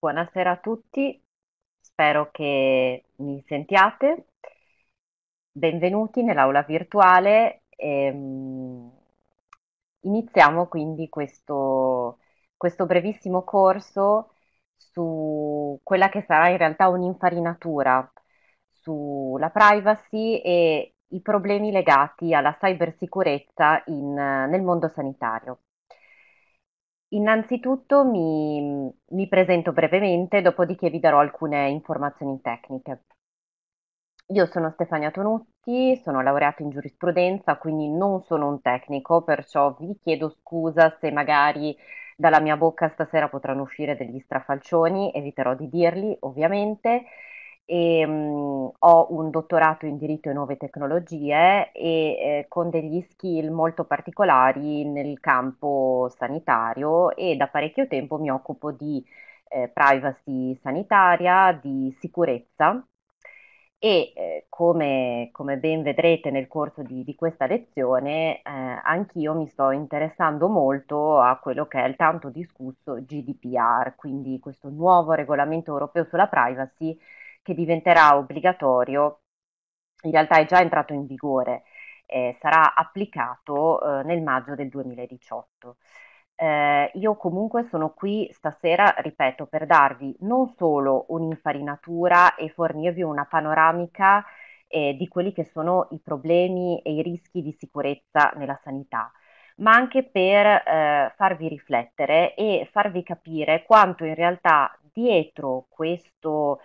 Buonasera a tutti, spero che mi sentiate. Benvenuti nell'aula virtuale. Ehm, iniziamo quindi questo, questo, brevissimo corso su quella che sarà in realtà un'infarinatura sulla privacy e i problemi legati alla cybersicurezza in, nel mondo sanitario. Innanzitutto mi mi presento brevemente, dopodiché vi darò alcune informazioni tecniche. Io sono Stefania Tonutti, sono laureata in giurisprudenza, quindi non sono un tecnico, perciò vi chiedo scusa se magari dalla mia bocca stasera potranno uscire degli strafalcioni, eviterò di dirli ovviamente e, um, ho un dottorato in diritto e nuove tecnologie e eh, con degli skill molto particolari nel campo sanitario e da parecchio tempo mi occupo di eh, privacy sanitaria, di sicurezza e eh, come, come, ben vedrete nel corso di, di questa lezione eh, anch'io mi sto interessando molto a quello che è il tanto discusso GDPR, quindi questo nuovo regolamento europeo sulla privacy che diventerà obbligatorio, in realtà è già entrato in vigore, eh, sarà applicato eh, nel maggio del 2018. Eh, io comunque sono qui stasera, ripeto, per darvi non solo un'infarinatura e fornirvi una panoramica eh, di quelli che sono i problemi e i rischi di sicurezza nella sanità, ma anche per eh, farvi riflettere e farvi capire quanto in realtà dietro questo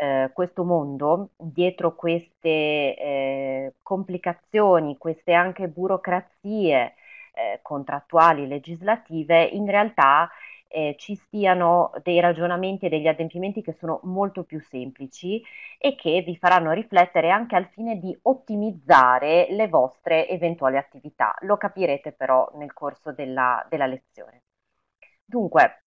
eh, questo mondo, dietro queste eh, complicazioni, queste anche burocrazie eh, contrattuali, legislative, in realtà eh, ci stiano dei ragionamenti e degli adempimenti che sono molto più semplici e che vi faranno riflettere anche al fine di ottimizzare le vostre eventuali attività. Lo capirete però nel corso della, della lezione. Dunque,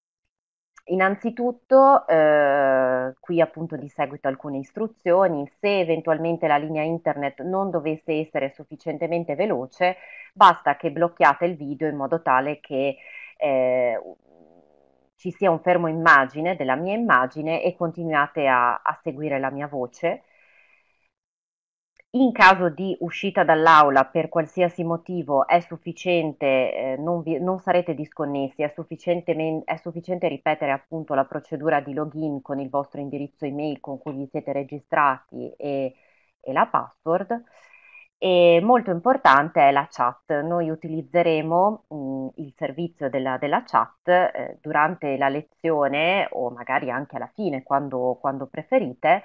Innanzitutto, eh, qui appunto di seguito alcune istruzioni, se eventualmente la linea internet non dovesse essere sufficientemente veloce, basta che blocchiate il video in modo tale che eh, ci sia un fermo immagine della mia immagine e continuate a, a seguire la mia voce in caso di uscita dall'aula per qualsiasi motivo è sufficiente, eh, non, vi, non, sarete disconnessi, è, è sufficiente ripetere appunto la procedura di login con il vostro indirizzo email con cui vi siete registrati e, e la password. E molto importante è la chat. Noi utilizzeremo mh, mm, il servizio della, della chat eh, durante la lezione o magari anche alla fine, quando, quando preferite.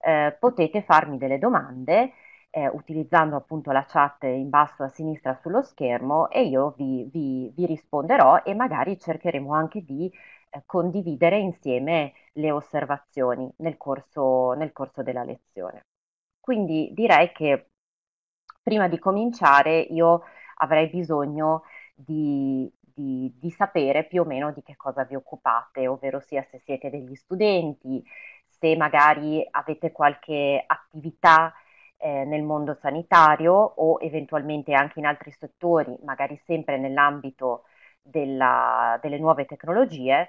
Eh, potete farmi delle domande eh, utilizzando appunto la chat in basso a sinistra sullo schermo e io vi, vi, vi risponderò e magari cercheremo anche di eh, condividere insieme le osservazioni nel corso, nel corso della lezione. Quindi direi che prima di cominciare io avrei bisogno di, di, di, sapere più o meno di che cosa vi occupate, ovvero sia se siete degli studenti, se magari avete qualche attività eh, nel mondo sanitario o eventualmente anche in altri settori, magari sempre nell'ambito della, delle nuove tecnologie,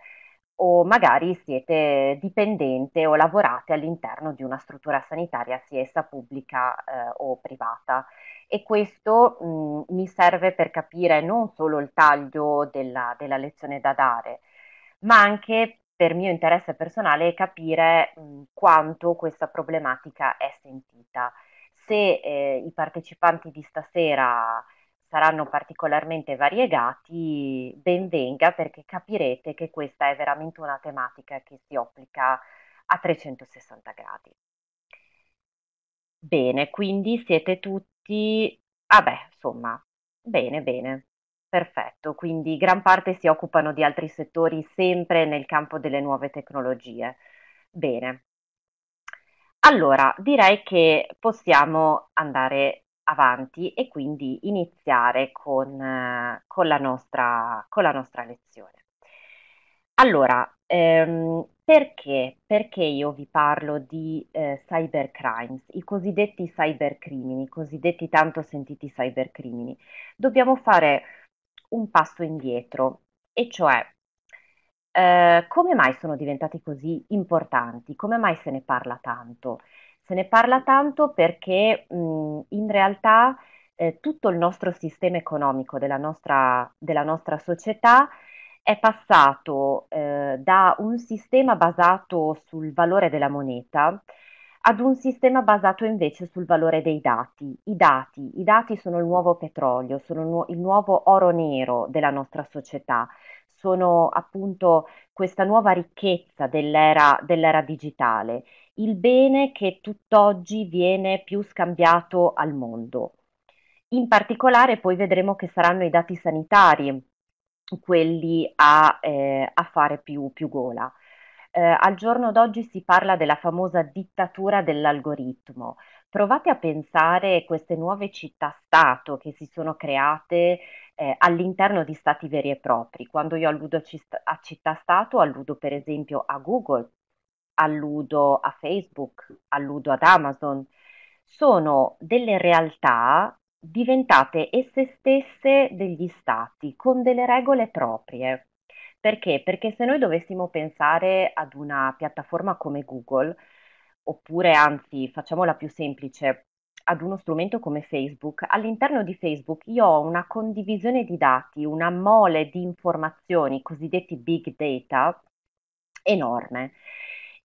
o magari siete dipendente o lavorate all'interno di una struttura sanitaria, sia essa pubblica eh, o privata. E questo mh, mm, mi serve per capire non solo il taglio della, della, lezione da dare, ma anche per mio interesse personale capire mh, mm, quanto questa problematica è sentita se eh, i partecipanti di stasera saranno particolarmente variegati, ben venga perché capirete che questa è veramente una tematica che si applica a 360 gradi. Bene, quindi siete tutti... Ah beh, insomma, bene, bene, perfetto. Quindi gran parte si occupano di altri settori sempre nel campo delle nuove tecnologie. Bene, allora, direi che possiamo andare avanti e quindi iniziare con, con la nostra, con la nostra lezione. Allora, ehm, perché? Perché io vi parlo di eh, cybercrimes, i cosiddetti cybercrimini, i cosiddetti tanto sentiti cybercrimini? Dobbiamo fare un passo indietro, e cioè eh, come mai sono diventati così importanti? Come mai se ne parla tanto? Se ne parla tanto perché mh, in realtà eh, tutto il nostro sistema economico della nostra, della nostra società è passato eh, da un sistema basato sul valore della moneta ad un sistema basato invece sul valore dei dati. I dati, i dati sono il nuovo petrolio, sono il nuovo oro nero della nostra società, sono appunto questa nuova ricchezza dell'era, dell'era digitale, il bene che tutt'oggi viene più scambiato al mondo. In particolare poi vedremo che saranno i dati sanitari quelli a, eh, a fare più, più gola. Eh, al giorno d'oggi si parla della famosa dittatura dell'algoritmo, Provate a pensare a queste nuove città-stato che si sono create eh, all'interno di stati veri e propri. Quando io alludo a città-stato, alludo per esempio a Google, alludo a Facebook, alludo ad Amazon. Sono delle realtà diventate esse stesse degli stati con delle regole proprie. Perché? Perché se noi dovessimo pensare ad una piattaforma come Google, oppure anzi facciamola più semplice, ad uno strumento come Facebook, all'interno di Facebook io ho una condivisione di dati, una mole di informazioni, cosiddetti big data, enorme.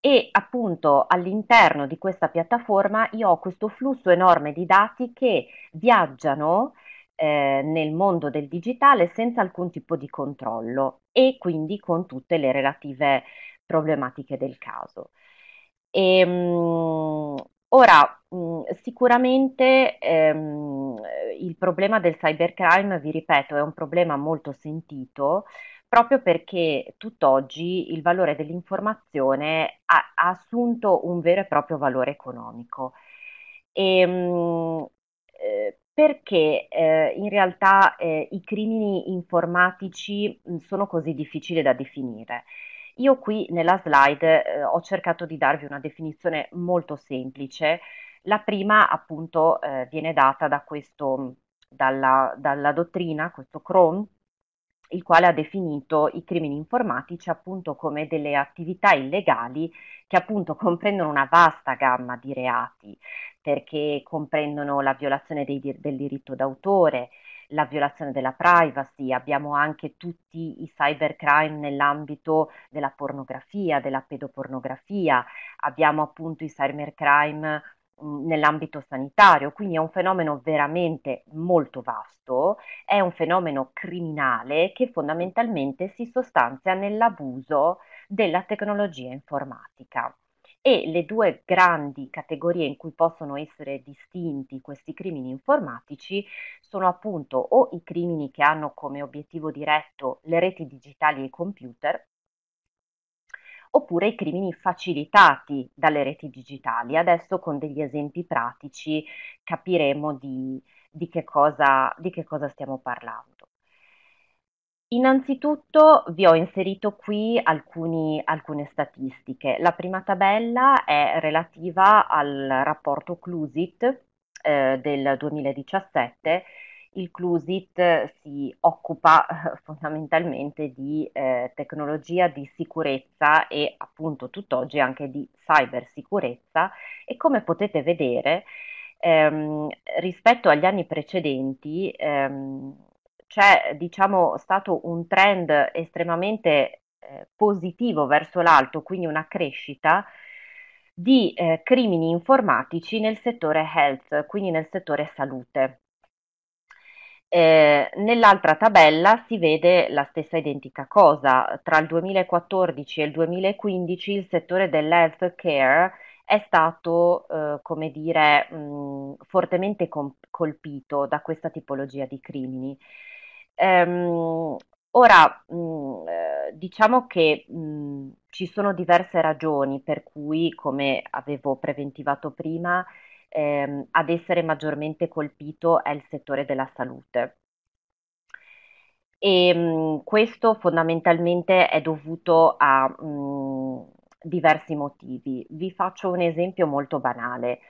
E appunto all'interno di questa piattaforma io ho questo flusso enorme di dati che viaggiano eh, nel mondo del digitale senza alcun tipo di controllo e quindi con tutte le relative problematiche del caso. E, ehm, mh, ora, mh, mm, sicuramente ehm, il problema del cybercrime, vi ripeto, è un problema molto sentito proprio perché tutt'oggi il valore dell'informazione ha, ha assunto un vero e proprio valore economico. E, ehm, mh, eh, perché eh, in realtà eh, i crimini informatici mh, mm, sono così difficili da definire? Io qui nella slide eh, ho cercato di darvi una definizione molto semplice. La prima appunto eh, viene data da questo, dalla, dalla dottrina, questo CROM, il quale ha definito i crimini informatici appunto come delle attività illegali che appunto comprendono una vasta gamma di reati, perché comprendono la violazione dei, del diritto d'autore, la violazione della privacy, abbiamo anche tutti i cybercrime nell'ambito della pornografia, della pedopornografia, abbiamo appunto i cybercrime mm, nell'ambito sanitario, quindi è un fenomeno veramente molto vasto, è un fenomeno criminale che fondamentalmente si sostanzia nell'abuso della tecnologia informatica e le due grandi categorie in cui possono essere distinti questi crimini informatici sono appunto o i crimini che hanno come obiettivo diretto le reti digitali e i computer, oppure i crimini facilitati dalle reti digitali. Adesso con degli esempi pratici capiremo di, di, che, cosa, di che cosa stiamo parlando. Innanzitutto vi ho inserito qui alcuni, alcune statistiche. La prima tabella è relativa al rapporto Clusit eh, del 2017. Il Clusit si occupa eh, fondamentalmente di eh, tecnologia di sicurezza e appunto tutt'oggi anche di cybersicurezza e come potete vedere ehm, rispetto agli anni precedenti ehm, c'è diciamo stato un trend estremamente eh, positivo verso l'alto, quindi una crescita di eh, crimini informatici nel settore health, quindi nel settore salute. Eh, nell'altra tabella si vede la stessa identica cosa. Tra il 2014 e il 2015 il settore dell'health care è stato, eh, come dire, mh, mm, fortemente comp- colpito da questa tipologia di crimini. Ehm, ora, mh, eh, diciamo che mh, ci sono diverse ragioni per cui, come avevo preventivato prima, ehm, ad essere maggiormente colpito è il settore della salute. E mh, questo fondamentalmente è dovuto a mh, diversi motivi. Vi faccio un esempio molto banale.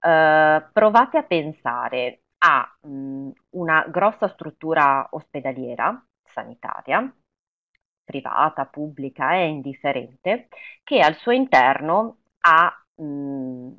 Uh, provate a pensare ha mh, una grossa struttura ospedaliera, sanitaria, privata, pubblica, è indifferente, che al suo interno ha mh,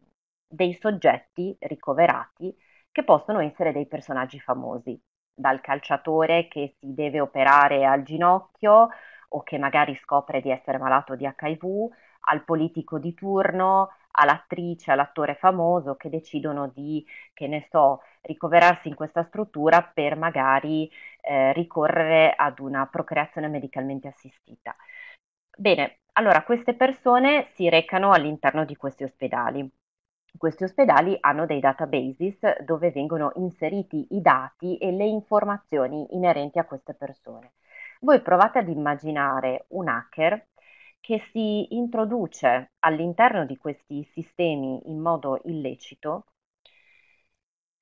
dei soggetti ricoverati che possono essere dei personaggi famosi, dal calciatore che si deve operare al ginocchio o che magari scopre di essere malato di HIV, al politico di turno, all'attrice, all'attore famoso che decidono di, che ne so, ricoverarsi in questa struttura per magari eh, ricorrere ad una procreazione medicalmente assistita. Bene, allora queste persone si recano all'interno di questi ospedali. Questi ospedali hanno dei databases dove vengono inseriti i dati e le informazioni inerenti a queste persone. Voi provate ad immaginare un hacker che si introduce all'interno di questi sistemi in modo illecito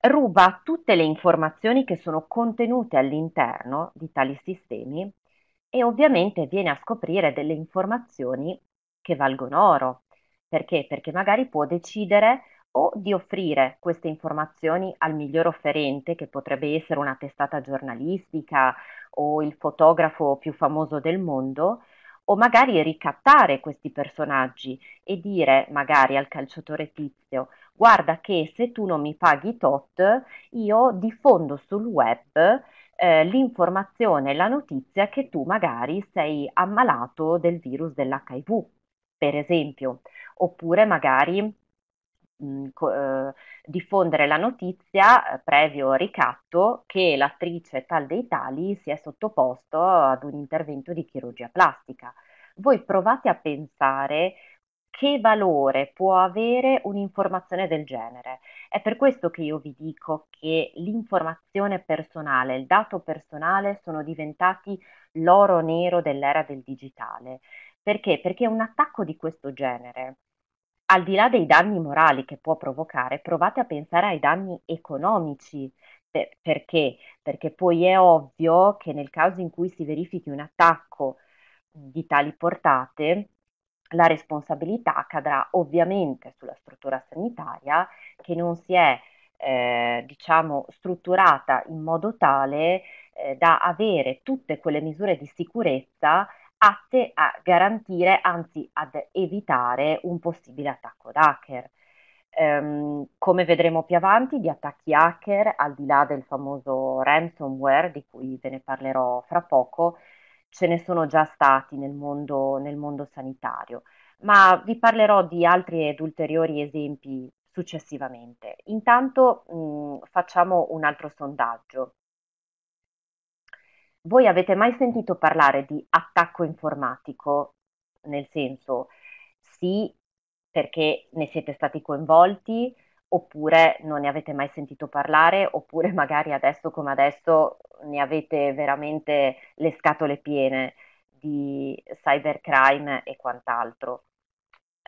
ruba tutte le informazioni che sono contenute all'interno di tali sistemi e ovviamente viene a scoprire delle informazioni che valgono oro. Perché? Perché magari può decidere o di offrire queste informazioni al miglior offerente, che potrebbe essere una testata giornalistica o il fotografo più famoso del mondo, o magari ricattare questi personaggi e dire magari al calciatore tizio guarda che se tu non mi paghi tot io diffondo sul web eh, l'informazione, la notizia che tu magari sei ammalato del virus dell'HIV, per esempio, oppure magari mh, co- eh, diffondere la notizia, eh, previo ricatto, che l'attrice tal dei tali si è sottoposto ad un intervento di chirurgia plastica. Voi provate a pensare che valore può avere un'informazione del genere. È per questo che io vi dico che l'informazione personale, il dato personale sono diventati l'oro nero dell'era del digitale. Perché? Perché un attacco di questo genere al di là dei danni morali che può provocare, provate a pensare ai danni economici. perché? Perché poi è ovvio che nel caso in cui si verifichi un attacco di tali portate, la responsabilità cadrà ovviamente sulla struttura sanitaria che non si è eh, diciamo strutturata in modo tale eh, da avere tutte quelle misure di sicurezza atte a garantire, anzi ad evitare un possibile attacco d'hacker. Um, ehm, come vedremo più avanti, di attacchi hacker, al di là del famoso ransomware di cui ve ne parlerò fra poco, ce ne sono già stati nel mondo, nel mondo sanitario, ma vi parlerò di altri ed ulteriori esempi successivamente. Intanto mh, facciamo un altro sondaggio voi avete mai sentito parlare di attacco informatico? Nel senso, sì, perché ne siete stati coinvolti, oppure non ne avete mai sentito parlare, oppure magari adesso come adesso ne avete veramente le scatole piene di cybercrime e quant'altro.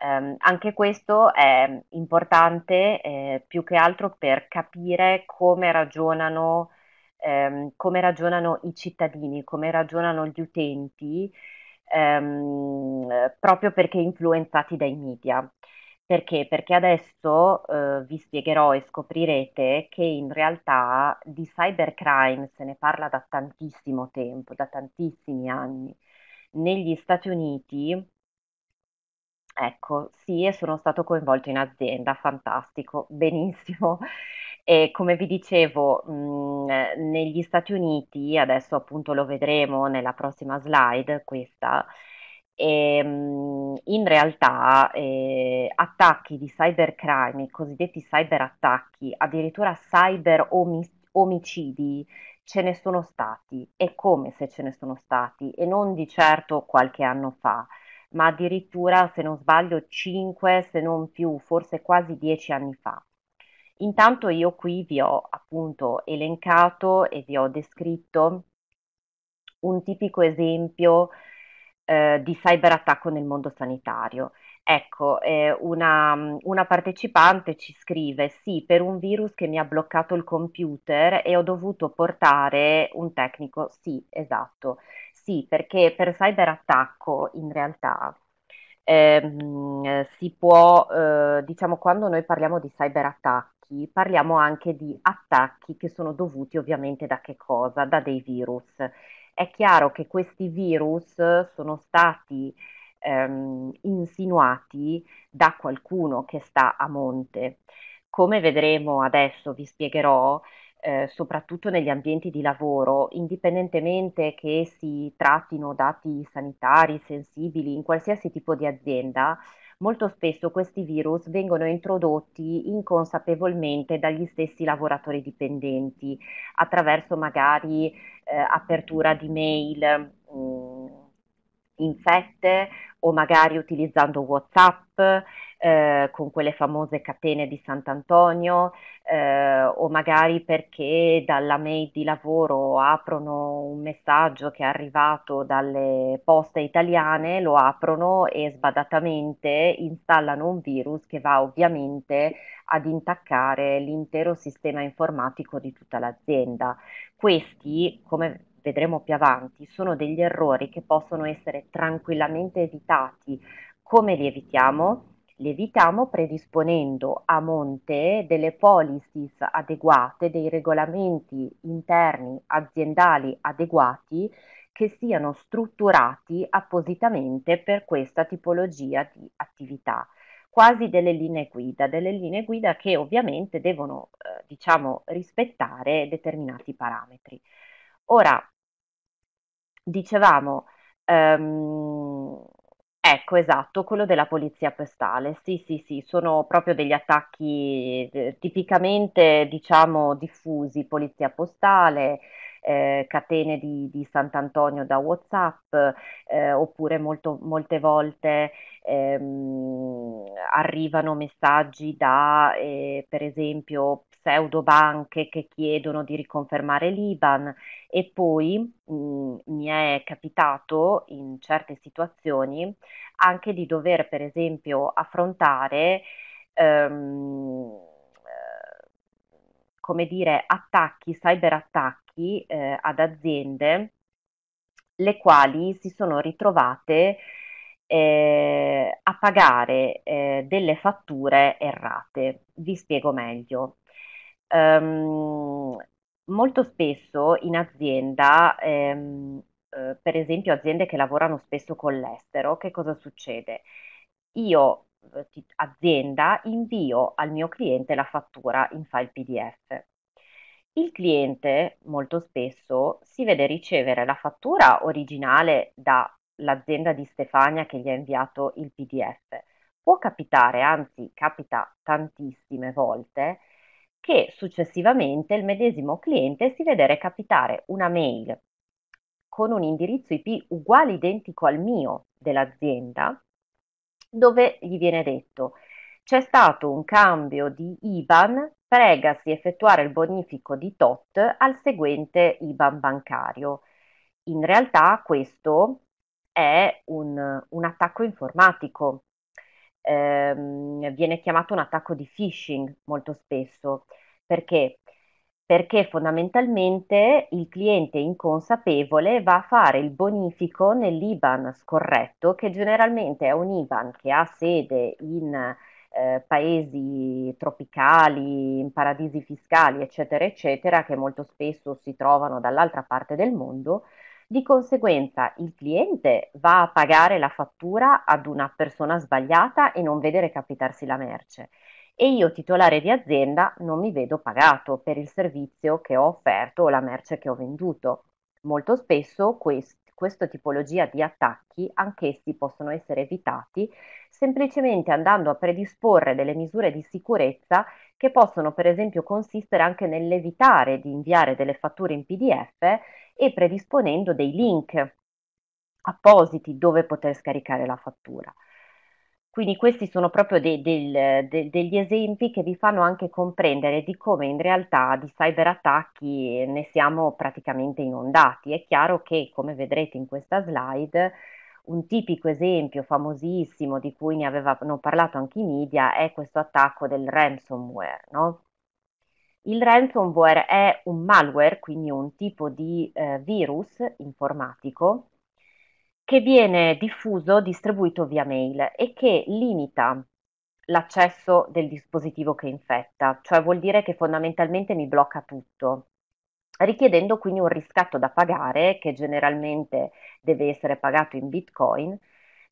Um, anche questo è importante eh, più che altro per capire come ragionano ehm, come ragionano i cittadini, come ragionano gli utenti, ehm, proprio perché influenzati dai media. Perché? Perché adesso eh, vi spiegherò e scoprirete che in realtà di cybercrime se ne parla da tantissimo tempo, da tantissimi anni. Negli Stati Uniti, ecco, sì, e sono stato coinvolto in azienda, fantastico, benissimo. E come vi dicevo, mh, mhmm, negli Stati Uniti, adesso appunto lo vedremo nella prossima slide, questa, e, ehm, mh, in realtà eh, attacchi di cybercrime, i cosiddetti cyberattacchi, addirittura cyber omicidi, ce ne sono stati e come se ce ne sono stati e non di certo qualche anno fa ma addirittura se non sbaglio 5 se non più forse quasi 10 anni fa Intanto io qui vi ho appunto elencato e vi ho descritto un tipico esempio eh, di cyberattacco nel mondo sanitario. Ecco, eh, una, una, partecipante ci scrive: Sì, per un virus che mi ha bloccato il computer e ho dovuto portare un tecnico. Sì, esatto. Sì, perché per cyberattacco in realtà ehm, si può, eh, diciamo, quando noi parliamo di cyberattacco attacchi, parliamo anche di attacchi che sono dovuti ovviamente da che cosa? Da dei virus. È chiaro che questi virus sono stati ehm, insinuati da qualcuno che sta a monte. Come vedremo adesso, vi spiegherò, eh, soprattutto negli ambienti di lavoro, indipendentemente che si trattino dati sanitari sensibili in qualsiasi tipo di azienda, Molto spesso questi virus vengono introdotti inconsapevolmente dagli stessi lavoratori dipendenti attraverso magari eh, apertura di mail. Mh, mm, infette o magari utilizzando WhatsApp eh, con quelle famose catene di Sant'Antonio eh, o magari perché dalla mail di lavoro aprono un messaggio che è arrivato dalle poste italiane, lo aprono e sbadatamente installano un virus che va ovviamente ad intaccare l'intero sistema informatico di tutta l'azienda. Questi, come vedremo più avanti, sono degli errori che possono essere tranquillamente evitati. Come li evitiamo? Li evitiamo predisponendo a monte delle policies adeguate, dei regolamenti interni aziendali adeguati che siano strutturati appositamente per questa tipologia di attività quasi delle linee guida, delle linee guida che ovviamente devono eh, diciamo rispettare determinati parametri. Ora Dicevamo, ehm, ecco, esatto, quello della polizia postale. Sì, sì, sì, sono proprio degli attacchi eh, tipicamente, diciamo, diffusi, polizia postale, eh, catene di, di, Sant'Antonio da WhatsApp, eh, oppure molto, molte volte ehm, arrivano messaggi da, eh, per esempio, pseudobanche che chiedono di riconfermare l'IBAN e poi mh, mm, mi è capitato in certe situazioni anche di dover, per esempio, affrontare ehm, come dire, attacchi, cyberattacchi eh, ad aziende le quali si sono ritrovate eh, a pagare eh, delle fatture errate. Vi spiego meglio. Um, molto spesso in azienda, ehm, eh, per esempio aziende che lavorano spesso con l'estero, che cosa succede? Io eh, azienda invio al mio cliente la fattura in file PDF. Il cliente molto spesso si vede ricevere la fattura originale dall'azienda di Stefania che gli ha inviato il PDF. Può capitare, anzi capita tantissime volte, che successivamente il medesimo cliente si vede recapitare una mail con un indirizzo IP uguale identico al mio dell'azienda dove gli viene detto c'è stato un cambio di IBAN, pregasi effettuare il bonifico di TOT al seguente IBAN bancario. In realtà questo è un, un attacco informatico, ehm, viene chiamato un attacco di phishing molto spesso, perché perché fondamentalmente il cliente inconsapevole va a fare il bonifico nell'IBAN scorretto, che generalmente è un IBAN che ha sede in eh, paesi tropicali, in paradisi fiscali, eccetera, eccetera, che molto spesso si trovano dall'altra parte del mondo. Di conseguenza il cliente va a pagare la fattura ad una persona sbagliata e non vede recapitarsi la merce e io titolare di azienda non mi vedo pagato per il servizio che ho offerto o la merce che ho venduto. Molto spesso questo questa tipologia di attacchi anch'essi possono essere evitati semplicemente andando a predisporre delle misure di sicurezza che possono per esempio consistere anche nell'evitare di inviare delle fatture in PDF e predisponendo dei link appositi dove poter scaricare la fattura. Quindi questi sono proprio de- del, de- degli esempi che vi fanno anche comprendere di come in realtà di cyberattacchi ne siamo praticamente inondati. È chiaro che, come vedrete in questa slide, un tipico esempio famosissimo di cui ne avevano parlato anche i media è questo attacco del ransomware. No? Il ransomware è un malware, quindi un tipo di eh, virus informatico che viene diffuso, distribuito via mail e che limita l'accesso del dispositivo che infetta, cioè vuol dire che fondamentalmente mi blocca tutto, richiedendo quindi un riscatto da pagare che generalmente deve essere pagato in bitcoin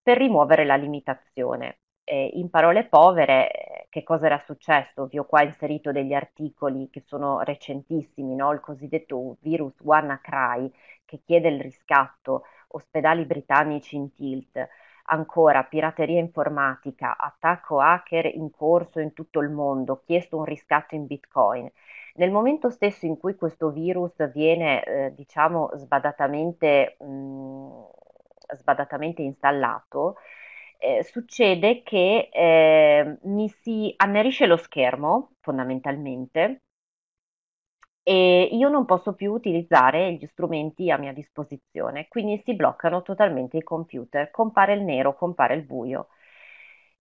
per rimuovere la limitazione eh, in parole povere eh, che cosa era successo. Vi ho qua inserito degli articoli che sono recentissimi, no? il cosiddetto virus WannaCry che chiede il riscatto, ospedali britannici in tilt, ancora pirateria informatica, attacco hacker in corso in tutto il mondo, chiesto un riscatto in bitcoin. Nel momento stesso in cui questo virus viene, eh, diciamo, sbadatamente, mh, mm, sbadatamente installato, eh, succede che eh, mi si annerisce lo schermo fondamentalmente e io non posso più utilizzare gli strumenti a mia disposizione, quindi si bloccano totalmente i computer, compare il nero, compare il buio.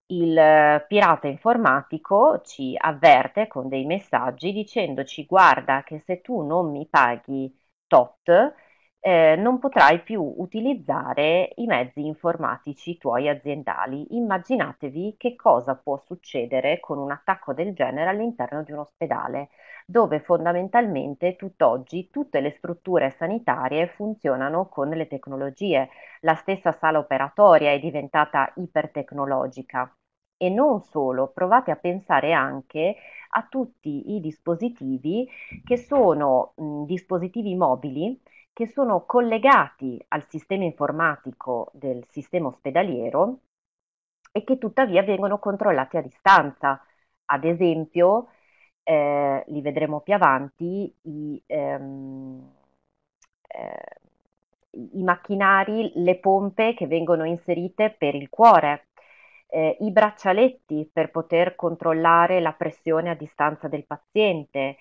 Il eh, pirata informatico ci avverte con dei messaggi dicendoci guarda che se tu non mi paghi tot, eh, non potrai più utilizzare i mezzi informatici tuoi aziendali. Immaginatevi che cosa può succedere con un attacco del genere all'interno di un ospedale, dove fondamentalmente tutt'oggi tutte le strutture sanitarie funzionano con le tecnologie. La stessa sala operatoria è diventata ipertecnologica. E non solo, provate a pensare anche a tutti i dispositivi che sono mh, dispositivi mobili che sono collegati al sistema informatico del sistema ospedaliero e che tuttavia vengono controllati a distanza. Ad esempio, eh, li vedremo più avanti, i, ehm, eh, i, macchinari, le pompe che vengono inserite per il cuore, eh, i braccialetti per poter controllare la pressione a distanza del paziente,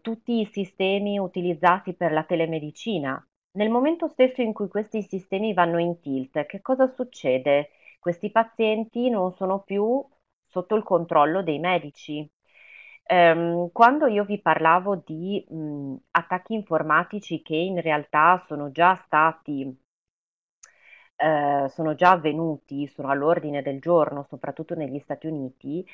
tutti i sistemi utilizzati per la telemedicina. Nel momento stesso in cui questi sistemi vanno in tilt, che cosa succede? Questi pazienti non sono più sotto il controllo dei medici. Ehm, quando io vi parlavo di mh, attacchi informatici che in realtà sono già stati eh, sono già avvenuti, sono all'ordine del giorno, soprattutto negli Stati Uniti,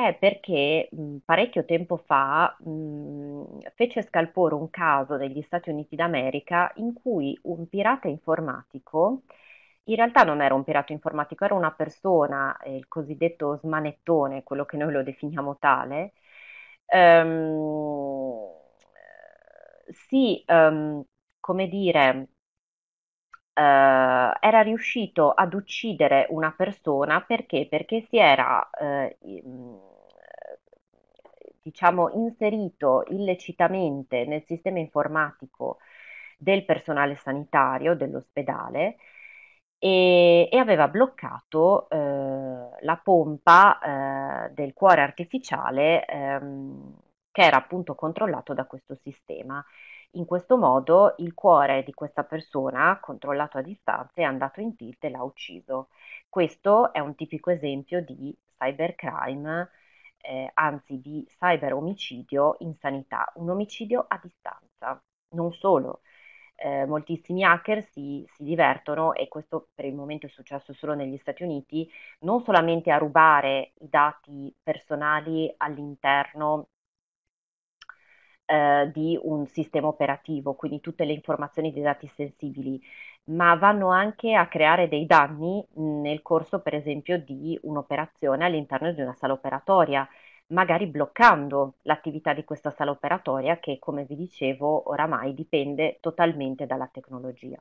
è perché mh, mhmm, parecchio tempo fa mh, mhmm, fece scalpore un caso negli Stati Uniti d'America in cui un pirata informatico, in realtà non era un pirata informatico, era una persona, eh, il cosiddetto smanettone, quello che noi lo definiamo tale, ehm, si, ehm, come dire, eh, era riuscito ad uccidere una persona perché? Perché si era uh, diciamo inserito illecitamente nel sistema informatico del personale sanitario dell'ospedale e, e aveva bloccato uh, la pompa del cuore artificiale um, che era appunto controllato da questo sistema. In questo modo il cuore di questa persona, controllato a distanza, è andato in tilt e l'ha ucciso. Questo è un tipico esempio di cybercrime, eh, anzi di cyberomicidio in sanità, un omicidio a distanza. Non solo, eh, moltissimi hacker si, si, divertono, e questo per il momento è successo solo negli Stati Uniti, non solamente a rubare i dati personali all'interno eh, di un sistema operativo, quindi tutte le informazioni dei dati sensibili, ma vanno anche a creare dei danni nel corso, per esempio, di un'operazione all'interno di una sala operatoria magari bloccando l'attività di questa sala operatoria che, come vi dicevo, oramai dipende totalmente dalla tecnologia.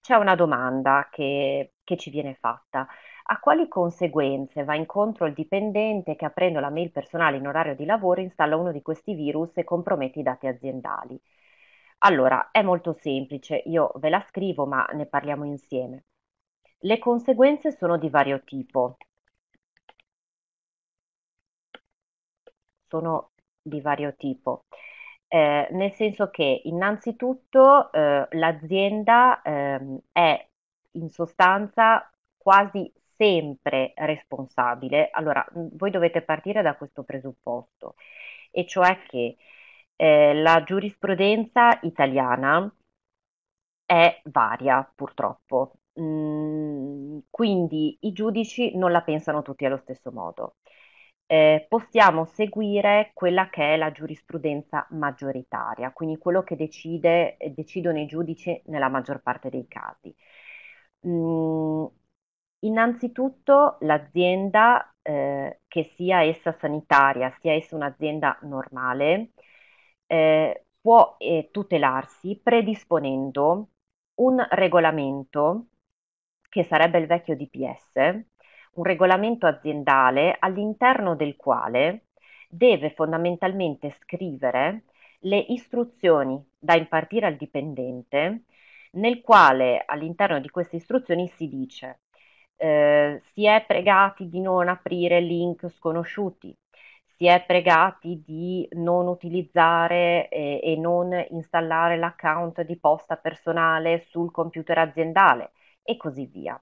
C'è una domanda che, che ci viene fatta. A quali conseguenze va incontro il dipendente che aprendo la mail personale in orario di lavoro installa uno di questi virus e compromette i dati aziendali? Allora, è molto semplice, io ve la scrivo ma ne parliamo insieme. Le conseguenze sono di vario tipo. Sono di vario tipo. Eh, nel senso che innanzitutto eh, l'azienda eh, è in sostanza quasi sempre responsabile. Allora, mm, voi dovete partire da questo presupposto, e cioè che eh, la giurisprudenza italiana è varia, purtroppo. Mm, quindi i giudici non la pensano tutti allo stesso modo. Eh, possiamo seguire quella che è la giurisprudenza maggioritaria, quindi quello che decide, decidono i giudici nella maggior parte dei casi. Mm, Innanzitutto l'azienda, eh, che sia essa sanitaria, sia essa un'azienda normale, eh, può eh, tutelarsi predisponendo un regolamento, che sarebbe il vecchio DPS, un regolamento aziendale all'interno del quale deve fondamentalmente scrivere le istruzioni da impartire al dipendente, nel quale all'interno di queste istruzioni si dice eh, si è pregati di non aprire link sconosciuti, si è pregati di non utilizzare eh, e non installare l'account di posta personale sul computer aziendale e così via.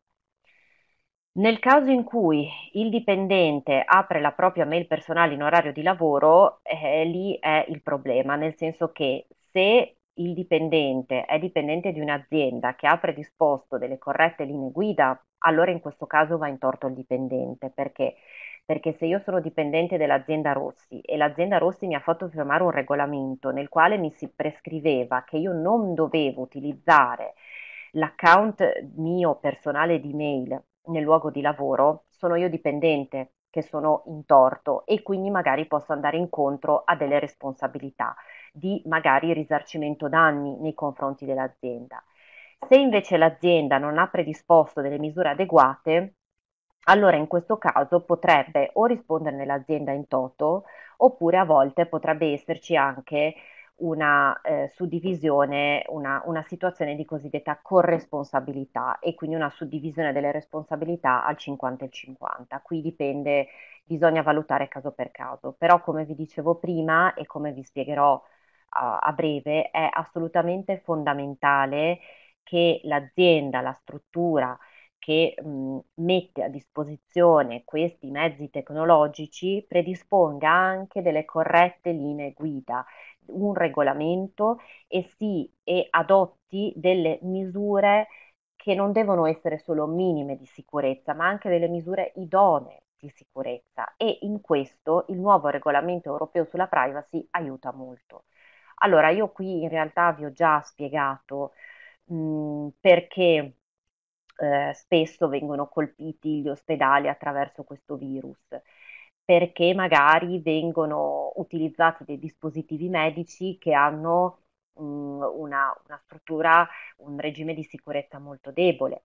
Nel caso in cui il dipendente apre la propria mail personale in orario di lavoro, eh, lì è il problema, nel senso che se il dipendente è dipendente di un'azienda che ha predisposto delle corrette linee guida, allora in questo caso va in torto il dipendente perché perché se io sono dipendente dell'azienda Rossi e l'azienda Rossi mi ha fatto firmare un regolamento nel quale mi si prescriveva che io non dovevo utilizzare l'account mio personale di mail nel luogo di lavoro, sono io dipendente che sono in torto e quindi magari posso andare incontro a delle responsabilità di magari risarcimento danni nei confronti dell'azienda. Se invece l'azienda non ha predisposto delle misure adeguate, allora in questo caso potrebbe o rispondere nell'azienda in toto oppure a volte potrebbe esserci anche una eh, suddivisione, una, una, situazione di cosiddetta corresponsabilità e quindi una suddivisione delle responsabilità al 50 e 50. Qui dipende, bisogna valutare caso per caso, però come vi dicevo prima e come vi spiegherò a, a breve, è assolutamente fondamentale che l'azienda, la struttura che mh, mhmm, mette a disposizione questi mezzi tecnologici predisponga anche delle corrette linee guida, un regolamento e si e adotti delle misure che non devono essere solo minime di sicurezza, ma anche delle misure idonee di sicurezza e in questo il nuovo regolamento europeo sulla privacy aiuta molto. Allora, io qui in realtà vi ho già spiegato mh, mhmm, perché eh, spesso vengono colpiti gli ospedali attraverso questo virus, perché magari vengono utilizzati dei dispositivi medici che hanno mh, mhmm, una, una struttura, un regime di sicurezza molto debole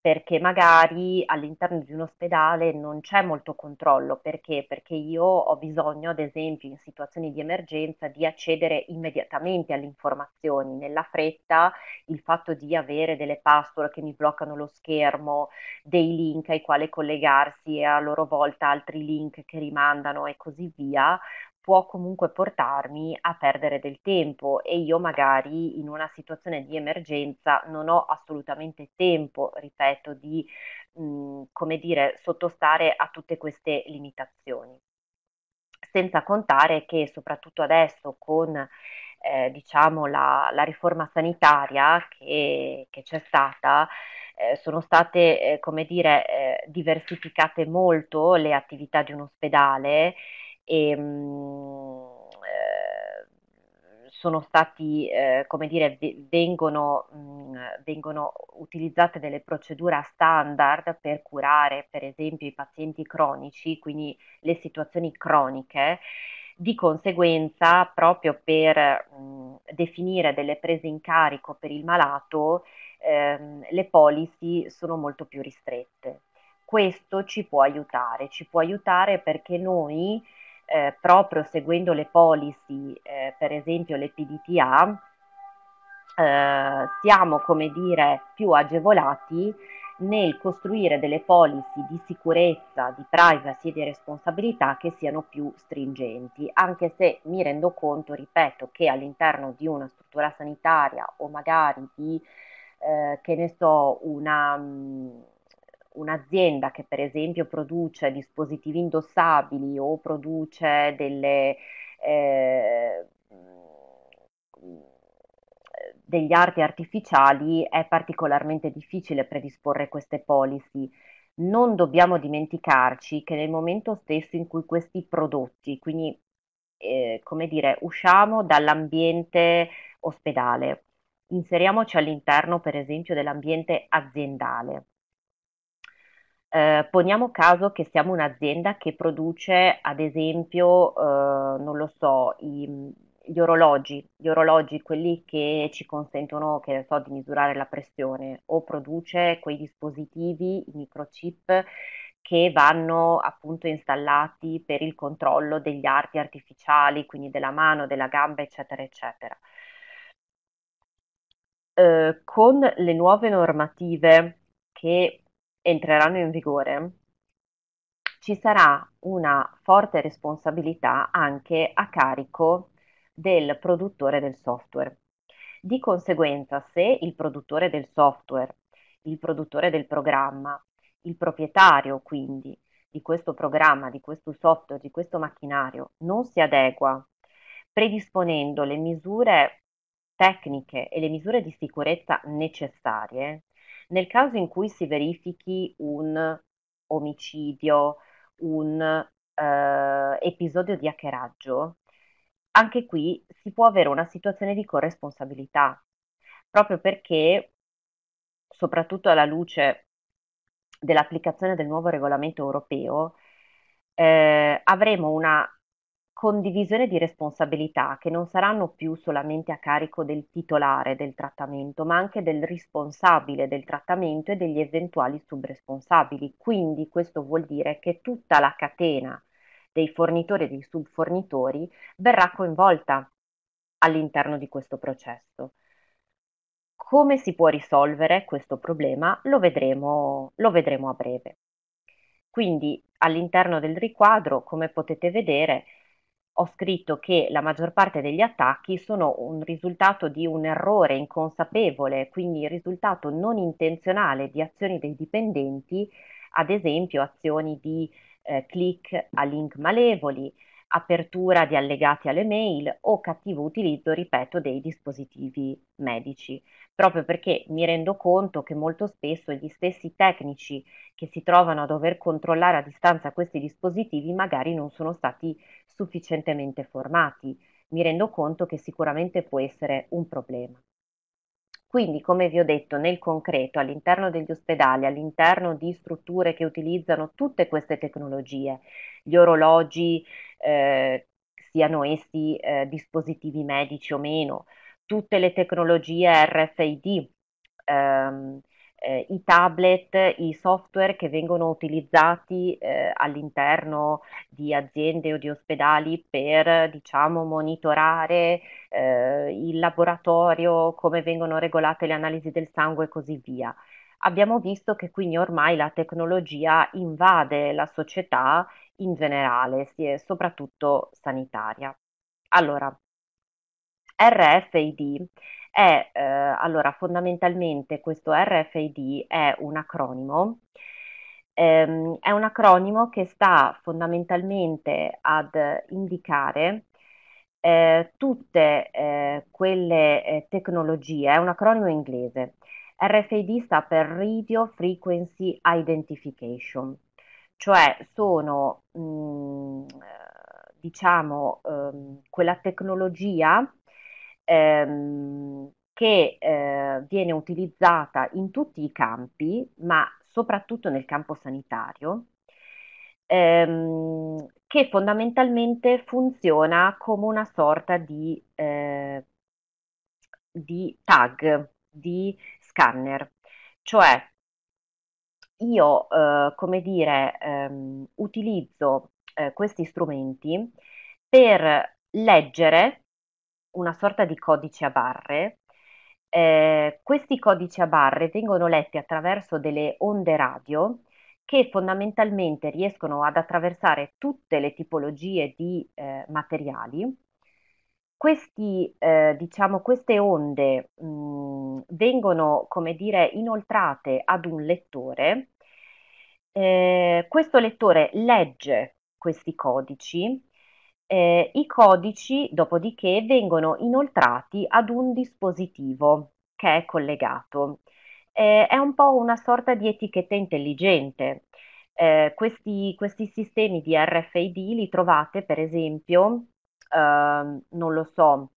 perché magari all'interno di un ospedale non c'è molto controllo, perché? Perché io ho bisogno, ad esempio, in situazioni di emergenza, di accedere immediatamente alle informazioni. Nella fretta, il fatto di avere delle password che mi bloccano lo schermo, dei link ai quali collegarsi e a loro volta altri link che rimandano e così via, può comunque portarmi a perdere del tempo e io magari in una situazione di emergenza non ho assolutamente tempo, ripeto, di mh, mhmm, come dire, sottostare a tutte queste limitazioni. Senza contare che soprattutto adesso con eh, diciamo la, la, riforma sanitaria che, che c'è stata, eh, sono state, eh, come dire, eh, diversificate molto le attività di un ospedale e ehm, eh, sono stati, eh, come dire, vengono, mh, mm, vengono, utilizzate delle procedure standard per curare, per esempio, i pazienti cronici, quindi le situazioni croniche. Di conseguenza, proprio per mh, mm, definire delle prese in carico per il malato, ehm, le policy sono molto più ristrette. Questo ci può aiutare, ci può aiutare perché noi eh, proprio seguendo le policy, eh, per esempio le PDTA, eh, siamo come dire più agevolati nel costruire delle policy di sicurezza, di privacy e di responsabilità che siano più stringenti, anche se mi rendo conto, ripeto, che all'interno di una struttura sanitaria o magari di, eh, che ne so, una... Mh, mm, un'azienda che per esempio produce dispositivi indossabili o produce delle, eh, degli arti artificiali è particolarmente difficile predisporre queste policy. Non dobbiamo dimenticarci che nel momento stesso in cui questi prodotti, quindi eh, come dire, usciamo dall'ambiente ospedale, inseriamoci all'interno per esempio dell'ambiente aziendale eh, poniamo caso che siamo un'azienda che produce, ad esempio, eh, non lo so, i, gli orologi, gli orologi, quelli che ci consentono, che so, di misurare la pressione, o produce quei dispositivi, i microchip, che vanno appunto installati per il controllo degli arti artificiali, quindi della mano, della gamba, eccetera, eccetera. Eh, con le nuove normative che entreranno in vigore, ci sarà una forte responsabilità anche a carico del produttore del software. Di conseguenza, se il produttore del software, il produttore del programma, il proprietario quindi di questo programma, di questo software, di questo macchinario non si adegua predisponendo le misure tecniche e le misure di sicurezza necessarie, nel caso in cui si verifichi un omicidio, un eh, episodio di hackeraggio, anche qui si può avere una situazione di corresponsabilità, proprio perché, soprattutto alla luce dell'applicazione del nuovo regolamento europeo, eh, avremo una condivisione di responsabilità che non saranno più solamente a carico del titolare del trattamento, ma anche del responsabile del trattamento e degli eventuali subresponsabili. Quindi questo vuol dire che tutta la catena dei fornitori e dei subfornitori verrà coinvolta all'interno di questo processo. Come si può risolvere questo problema lo vedremo, lo vedremo a breve. Quindi all'interno del riquadro, come potete vedere, ho scritto che la maggior parte degli attacchi sono un risultato di un errore inconsapevole, quindi il risultato non intenzionale di azioni dei dipendenti, ad esempio azioni di eh, click a link malevoli, apertura di allegati alle mail o cattivo utilizzo, ripeto, dei dispositivi medici, proprio perché mi rendo conto che molto spesso gli stessi tecnici che si trovano a dover controllare a distanza questi dispositivi magari non sono stati sufficientemente formati. Mi rendo conto che sicuramente può essere un problema. Quindi, come vi ho detto, nel concreto, all'interno degli ospedali, all'interno di strutture che utilizzano tutte queste tecnologie, gli orologi, eh, siano essi eh, dispositivi medici o meno, tutte le tecnologie RFID, ehm, eh, i tablet, i software che vengono utilizzati eh, all'interno di aziende o di ospedali per diciamo, monitorare eh, il laboratorio, come vengono regolate le analisi del sangue e così via. Abbiamo visto che quindi ormai la tecnologia invade la società in generale, soprattutto sanitaria. Allora, RFID è, eh, allora, fondamentalmente questo RFID è un acronimo, ehm, è un acronimo che sta fondamentalmente ad indicare eh, tutte eh, quelle eh, tecnologie, è un acronimo inglese. RFID sta per Radio Frequency Identification, cioè sono mh, mm, eh, diciamo ehm, quella tecnologia ehm, che eh, viene utilizzata in tutti i campi, ma soprattutto nel campo sanitario, ehm, che fondamentalmente funziona come una sorta di, eh, di tag, di scanner, cioè io, eh, come dire, ehm, utilizzo eh, questi strumenti per leggere una sorta di codice a barre. Eh, questi codici a barre vengono letti attraverso delle onde radio che fondamentalmente riescono ad attraversare tutte le tipologie di eh, materiali. Questi, eh, diciamo, queste onde mh, vengono, come dire, inoltrate ad un lettore. Eh, questo lettore legge questi codici eh, I codici, dopodiché, vengono inoltrati ad un dispositivo che è collegato. Eh, è un po' una sorta di etichetta intelligente. Eh, questi, questi, sistemi di RFID li trovate, per esempio, ehm, non lo so,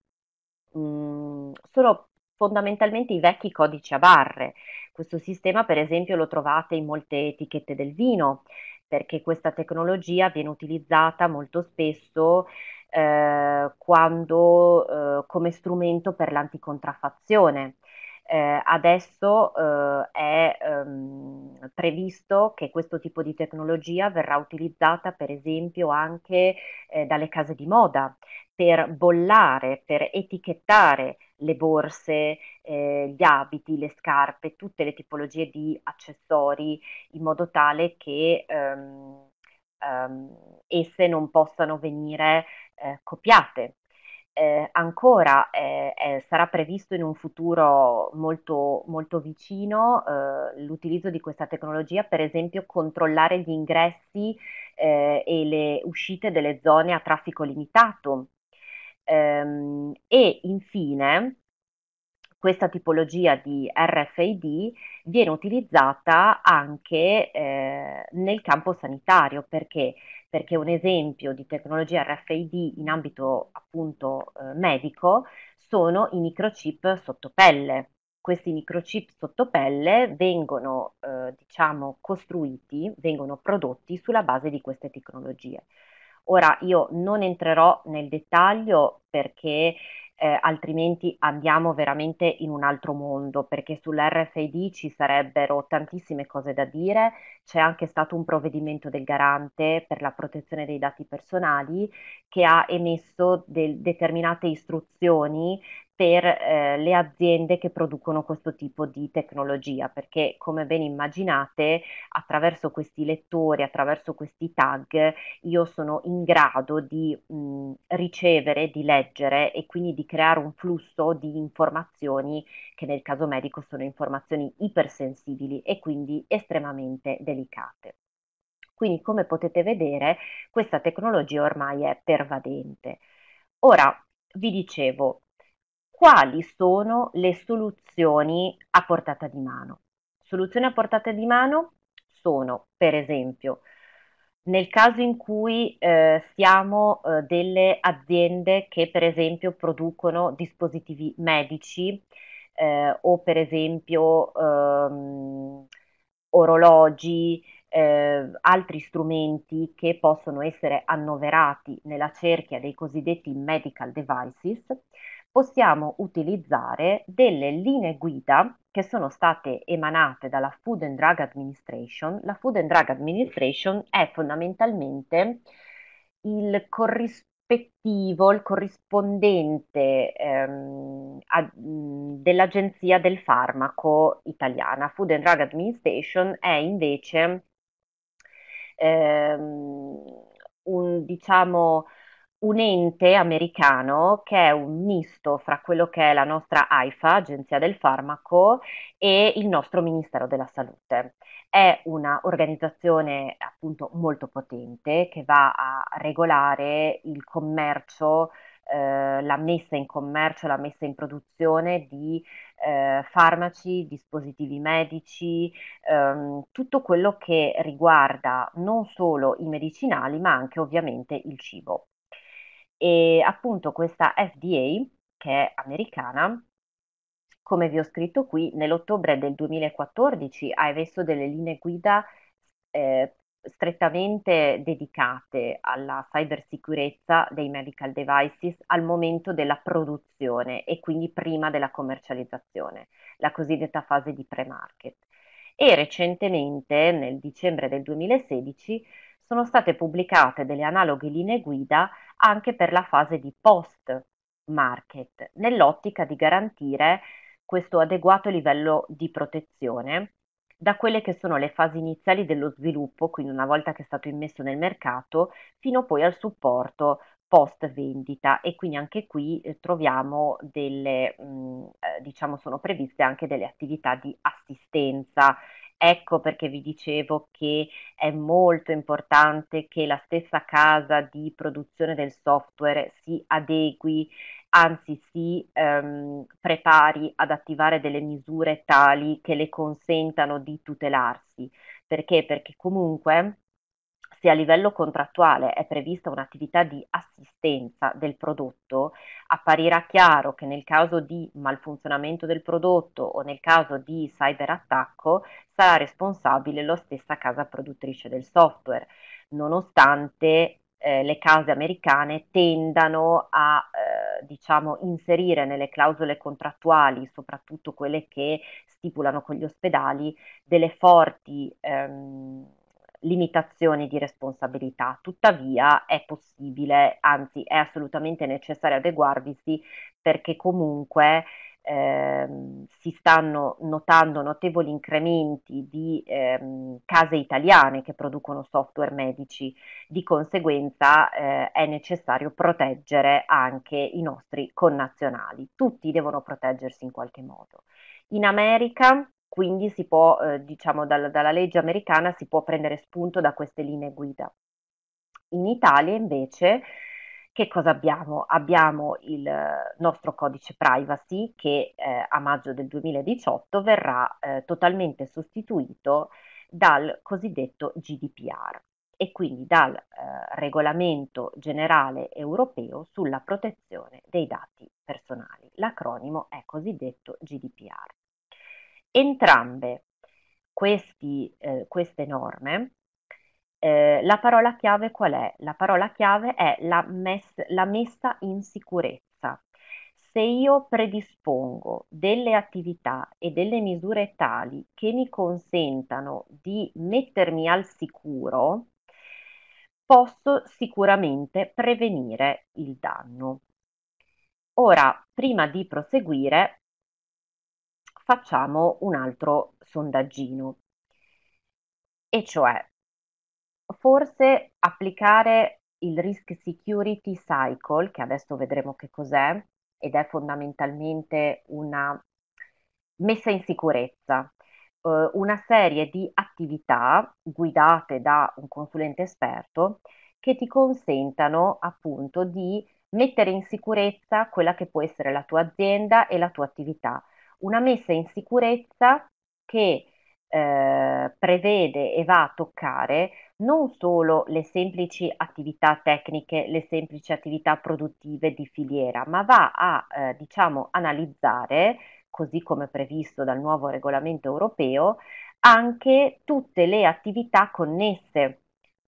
mh, mm, sono fondamentalmente i vecchi codici a barre. Questo sistema, per esempio, lo trovate in molte etichette del vino perché questa tecnologia viene utilizzata molto spesso eh, quando, eh, come strumento per l'anticontraffazione. Eh, adesso eh, è ehm, previsto che questo tipo di tecnologia verrà utilizzata per esempio anche eh, dalle case di moda per bollare, per etichettare le borse, eh, gli abiti, le scarpe, tutte le tipologie di accessori in modo tale che ehm, ehm, esse non possano venire eh, copiate eh, ancora eh, eh, sarà previsto in un futuro molto, molto vicino eh, l'utilizzo di questa tecnologia, per esempio controllare gli ingressi eh, e le uscite delle zone a traffico limitato. Ehm, e infine, questa tipologia di RFID viene utilizzata anche eh, nel campo sanitario perché? perché? un esempio di tecnologia RFID in ambito appunto eh, medico sono i microchip sottopelle. Questi microchip sottopelle vengono eh, diciamo costruiti, vengono prodotti sulla base di queste tecnologie. Ora io non entrerò nel dettaglio perché eh, altrimenti andiamo veramente in un altro mondo, perché sull'RFID ci sarebbero tantissime cose da dire, c'è anche stato un provvedimento del garante per la protezione dei dati personali che ha emesso del, determinate istruzioni per eh, le aziende che producono questo tipo di tecnologia, perché come ben immaginate, attraverso questi lettori, attraverso questi tag, io sono in grado di mh, mm, ricevere, di leggere e quindi di creare un flusso di informazioni che nel caso medico sono informazioni ipersensibili e quindi estremamente delicate. Quindi come potete vedere questa tecnologia ormai è pervadente. Ora, vi dicevo, quali sono le soluzioni a portata di mano. Soluzioni a portata di mano sono, per esempio, nel caso in cui eh, siamo eh, delle aziende che per esempio producono dispositivi medici eh, o per esempio ehm, orologi, eh, altri strumenti che possono essere annoverati nella cerchia dei cosiddetti medical devices, possiamo utilizzare delle linee guida che sono state emanate dalla Food and Drug Administration. La Food and Drug Administration è fondamentalmente il corrispettivo, il corrispondente ehm, a, dell'Agenzia del Farmaco italiana. Food and Drug Administration è invece ehm, un diciamo un ente americano che è un misto fra quello che è la nostra AIFA, Agenzia del Farmaco, e il nostro Ministero della Salute. È un'organizzazione appunto molto potente che va a regolare il commercio, eh, la messa in commercio, la messa in produzione di eh, farmaci, dispositivi medici, ehm, tutto quello che riguarda non solo i medicinali ma anche ovviamente il cibo. E appunto questa FDA, che è americana, come vi ho scritto qui, nell'ottobre del 2014 ha emesso delle linee guida eh, strettamente dedicate alla cybersicurezza dei medical devices al momento della produzione e quindi prima della commercializzazione, la cosiddetta fase di pre-market. E recentemente, nel dicembre del 2016, sono state pubblicate delle analoghe linee guida anche per la fase di post-market, nell'ottica di garantire questo adeguato livello di protezione da quelle che sono le fasi iniziali dello sviluppo, quindi una volta che è stato immesso nel mercato, fino poi al supporto post vendita e quindi anche qui eh, troviamo delle, mh, mm, eh, diciamo sono previste anche delle attività di assistenza Ecco perché vi dicevo che è molto importante che la stessa casa di produzione del software si adegui, anzi si ehm, prepari ad attivare delle misure tali che le consentano di tutelarsi. Perché? Perché comunque se a livello contrattuale è prevista un'attività di assistenza del prodotto, apparirà chiaro che nel caso di malfunzionamento del prodotto o nel caso di cyberattacco sarà responsabile la stessa casa produttrice del software, nonostante eh, le case americane tendano a eh, diciamo, inserire nelle clausole contrattuali, soprattutto quelle che stipulano con gli ospedali, delle forti ehm, limitazioni di responsabilità. Tuttavia è possibile, anzi è assolutamente necessario adeguarvisi perché comunque ehm, si stanno notando notevoli incrementi di ehm, case italiane che producono software medici, di conseguenza eh, è necessario proteggere anche i nostri connazionali. Tutti devono proteggersi in qualche modo. In America quindi si può, eh, diciamo, dal, dalla legge americana si può prendere spunto da queste linee guida. In Italia invece che cosa abbiamo? Abbiamo il eh, nostro codice privacy che eh, a maggio del 2018 verrà eh, totalmente sostituito dal cosiddetto GDPR e quindi dal eh, regolamento generale europeo sulla protezione dei dati personali. L'acronimo è cosiddetto GDPR entrambe questi, eh, queste norme, eh, la parola chiave qual è? La parola chiave è la, mes- la messa in sicurezza. Se io predispongo delle attività e delle misure tali che mi consentano di mettermi al sicuro, posso sicuramente prevenire il danno. Ora, prima di proseguire, facciamo un altro sondaggino. E cioè, forse applicare il Risk Security Cycle, che adesso vedremo che cos'è, ed è fondamentalmente una messa in sicurezza, eh, una serie di attività guidate da un consulente esperto che ti consentano appunto di mettere in sicurezza quella che può essere la tua azienda e la tua attività, una messa in sicurezza che eh, prevede e va a toccare non solo le semplici attività tecniche, le semplici attività produttive di filiera, ma va a eh, diciamo, analizzare, così come previsto dal nuovo regolamento europeo, anche tutte le attività connesse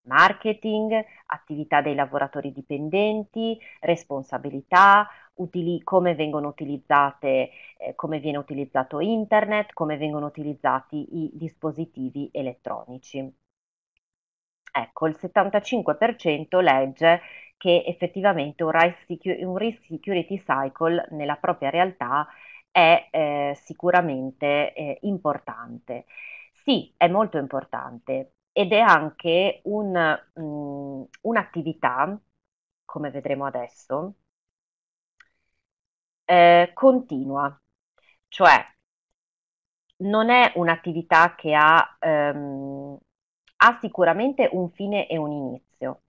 marketing, attività dei lavoratori dipendenti, responsabilità, utili, come vengono utilizzate, eh, come viene utilizzato internet, come vengono utilizzati i dispositivi elettronici. Ecco, il 75% legge che effettivamente un, un risk security cycle nella propria realtà è eh, sicuramente eh, importante. Sì, è molto importante ed è anche un, um, un'attività, come vedremo adesso, eh, continua, cioè non è un'attività che ha, ehm, ha sicuramente un fine e un inizio,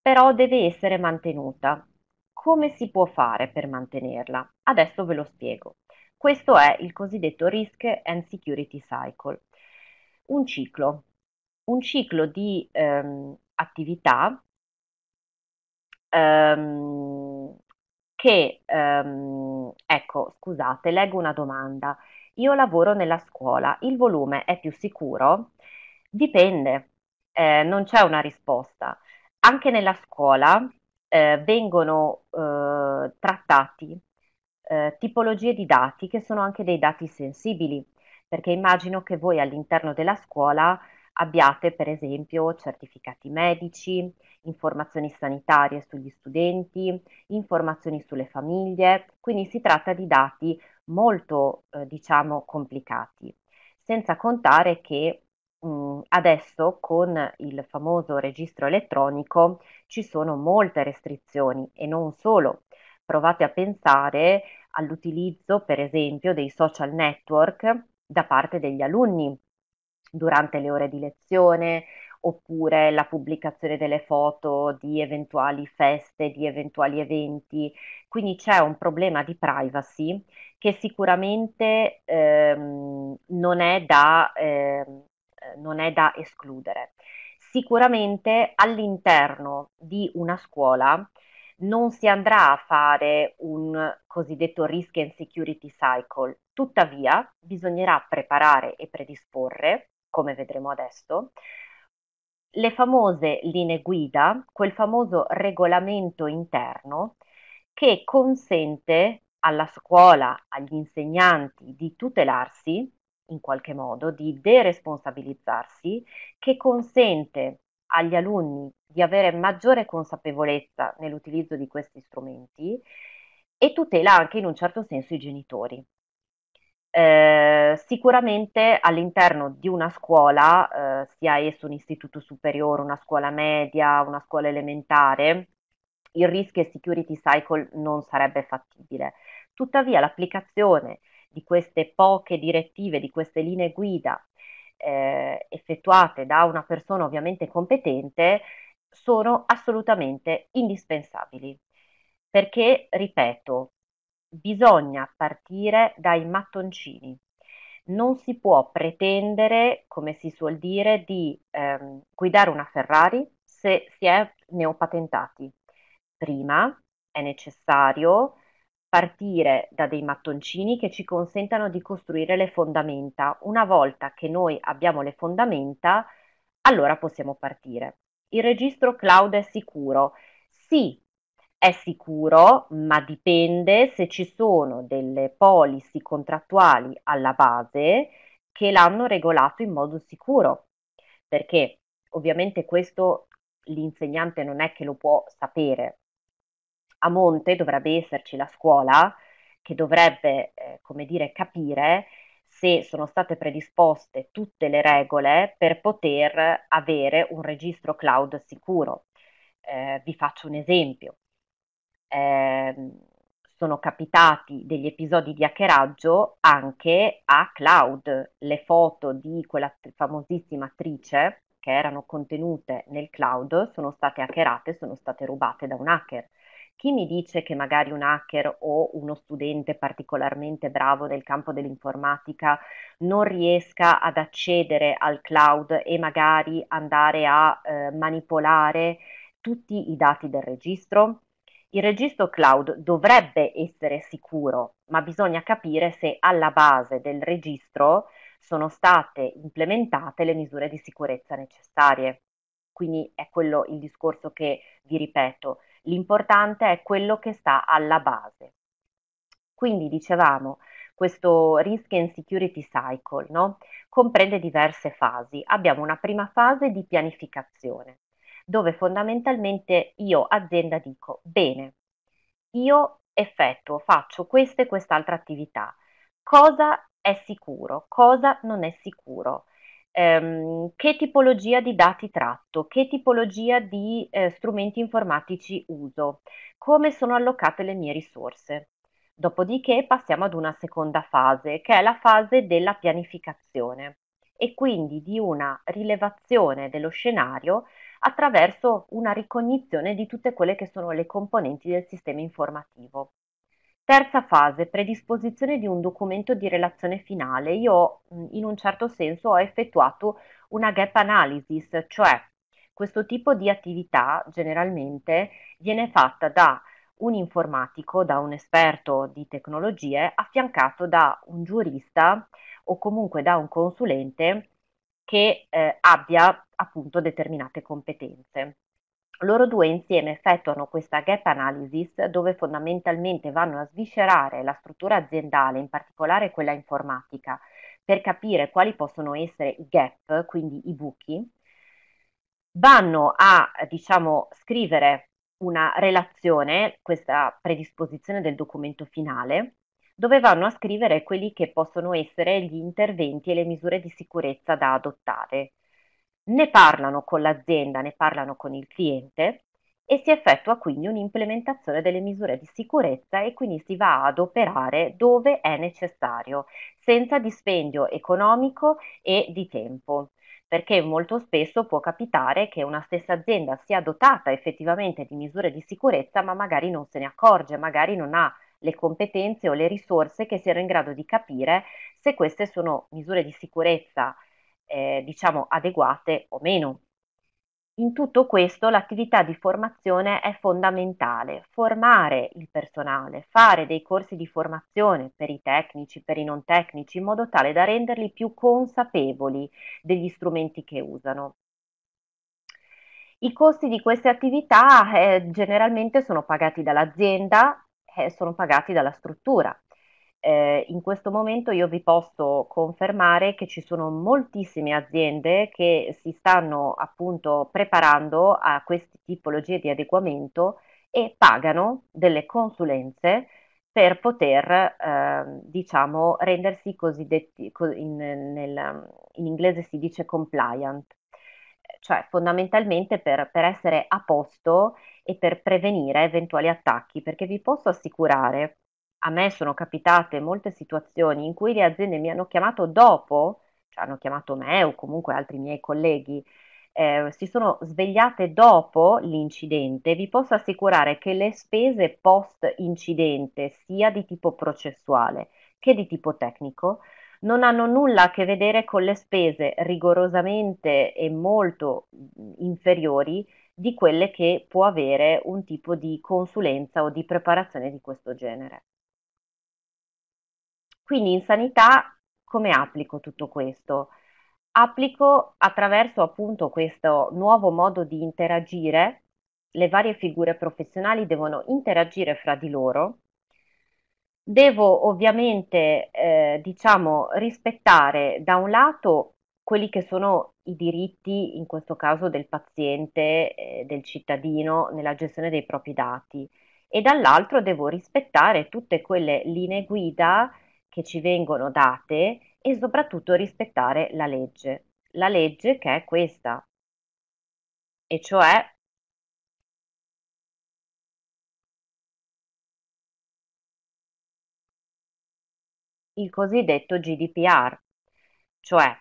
però deve essere mantenuta. Come si può fare per mantenerla? Adesso ve lo spiego. Questo è il cosiddetto Risk and Security Cycle, un ciclo, un ciclo di ehm, attività ehm, che, ehm, ecco, scusate, leggo una domanda. Io lavoro nella scuola, il volume è più sicuro? Dipende, eh, non c'è una risposta. Anche nella scuola eh, vengono eh, trattati eh, tipologie di dati che sono anche dei dati sensibili, perché immagino che voi all'interno della scuola abbiate per esempio certificati medici, informazioni sanitarie sugli studenti, informazioni sulle famiglie, quindi si tratta di dati molto eh, diciamo complicati, senza contare che mh, mm, adesso con il famoso registro elettronico ci sono molte restrizioni e non solo. Provate a pensare all'utilizzo per esempio dei social network da parte degli alunni durante le ore di lezione oppure la pubblicazione delle foto di eventuali feste, di eventuali eventi. Quindi c'è un problema di privacy che sicuramente ehm, non, è da, ehm, non è da escludere. Sicuramente all'interno di una scuola non si andrà a fare un cosiddetto risk and security cycle, tuttavia bisognerà preparare e predisporre come vedremo adesso, le famose linee guida, quel famoso regolamento interno che consente alla scuola, agli insegnanti di tutelarsi in qualche modo, di deresponsabilizzarsi, che consente agli alunni di avere maggiore consapevolezza nell'utilizzo di questi strumenti e tutela anche in un certo senso i genitori, eh, sicuramente all'interno di una scuola, eh, sia esso un istituto superiore, una scuola media, una scuola elementare, il rischio e security cycle non sarebbe fattibile. Tuttavia l'applicazione di queste poche direttive, di queste linee guida eh, effettuate da una persona ovviamente competente sono assolutamente indispensabili. Perché, ripeto, Bisogna partire dai mattoncini. Non si può pretendere, come si suol dire, di ehm, guidare una Ferrari se si è neopatentati. Prima è necessario partire da dei mattoncini che ci consentano di costruire le fondamenta. Una volta che noi abbiamo le fondamenta, allora possiamo partire. Il registro cloud è sicuro? Sì, è sicuro, ma dipende se ci sono delle policy contrattuali alla base che l'hanno regolato in modo sicuro, perché ovviamente questo l'insegnante non è che lo può sapere. A monte dovrebbe esserci la scuola che dovrebbe, eh, come dire, capire se sono state predisposte tutte le regole per poter avere un registro cloud sicuro. Eh, vi faccio un esempio eh, sono capitati degli episodi di hackeraggio anche a cloud. Le foto di quella famosissima attrice che erano contenute nel cloud sono state hackerate, sono state rubate da un hacker. Chi mi dice che magari un hacker o uno studente particolarmente bravo del campo dell'informatica non riesca ad accedere al cloud e magari andare a eh, manipolare tutti i dati del registro? Il registro cloud dovrebbe essere sicuro, ma bisogna capire se alla base del registro sono state implementate le misure di sicurezza necessarie. Quindi è quello il discorso che vi ripeto, l'importante è quello che sta alla base. Quindi dicevamo, questo risk and security cycle no? comprende diverse fasi. Abbiamo una prima fase di pianificazione, dove fondamentalmente io azienda dico bene, io effettuo, faccio questa e quest'altra attività, cosa è sicuro, cosa non è sicuro, ehm, che tipologia di dati tratto, che tipologia di eh, strumenti informatici uso, come sono allocate le mie risorse. Dopodiché passiamo ad una seconda fase, che è la fase della pianificazione e quindi di una rilevazione dello scenario attraverso una ricognizione di tutte quelle che sono le componenti del sistema informativo. Terza fase, predisposizione di un documento di relazione finale. Io mm, in un certo senso ho effettuato una gap analysis, cioè questo tipo di attività generalmente viene fatta da un informatico, da un esperto di tecnologie, affiancato da un giurista o comunque da un consulente che eh, abbia appunto determinate competenze. Loro due insieme effettuano questa gap analysis dove fondamentalmente vanno a sviscerare la struttura aziendale, in particolare quella informatica, per capire quali possono essere i gap, quindi i buchi. Vanno a, diciamo, scrivere una relazione, questa predisposizione del documento finale, dove vanno a scrivere quelli che possono essere gli interventi e le misure di sicurezza da adottare. Ne parlano con l'azienda, ne parlano con il cliente e si effettua quindi un'implementazione delle misure di sicurezza e quindi si va ad operare dove è necessario, senza dispendio economico e di tempo perché molto spesso può capitare che una stessa azienda sia dotata effettivamente di misure di sicurezza, ma magari non se ne accorge, magari non ha le competenze o le risorse che siano in grado di capire se queste sono misure di sicurezza eh, diciamo adeguate o meno. In tutto questo l'attività di formazione è fondamentale, formare il personale, fare dei corsi di formazione per i tecnici, per i non tecnici, in modo tale da renderli più consapevoli degli strumenti che usano. I costi di queste attività eh, generalmente sono pagati dall'azienda eh, sono pagati dalla struttura. Eh, in questo momento io vi posso confermare che ci sono moltissime aziende che si stanno appunto preparando a queste tipologie di adeguamento e pagano delle consulenze per poter eh, diciamo rendersi cosiddetti in, nel, in inglese si dice compliant, cioè fondamentalmente per, per essere a posto e per prevenire eventuali attacchi, perché vi posso assicurare, a me sono capitate molte situazioni in cui le aziende mi hanno chiamato dopo, cioè hanno chiamato me o comunque altri miei colleghi, eh, si sono svegliate dopo l'incidente, vi posso assicurare che le spese post incidente, sia di tipo processuale che di tipo tecnico, non hanno nulla a che vedere con le spese rigorosamente e molto mm, inferiori di quelle che può avere un tipo di consulenza o di preparazione di questo genere. Quindi in sanità come applico tutto questo? Applico attraverso appunto questo nuovo modo di interagire, le varie figure professionali devono interagire fra di loro devo ovviamente eh, diciamo rispettare da un lato quelli che sono i diritti, in questo caso del paziente, eh, del cittadino nella gestione dei propri dati e dall'altro devo rispettare tutte quelle linee guida che ci vengono date e soprattutto rispettare la legge, la legge che è questa, e cioè il cosiddetto GDPR, cioè,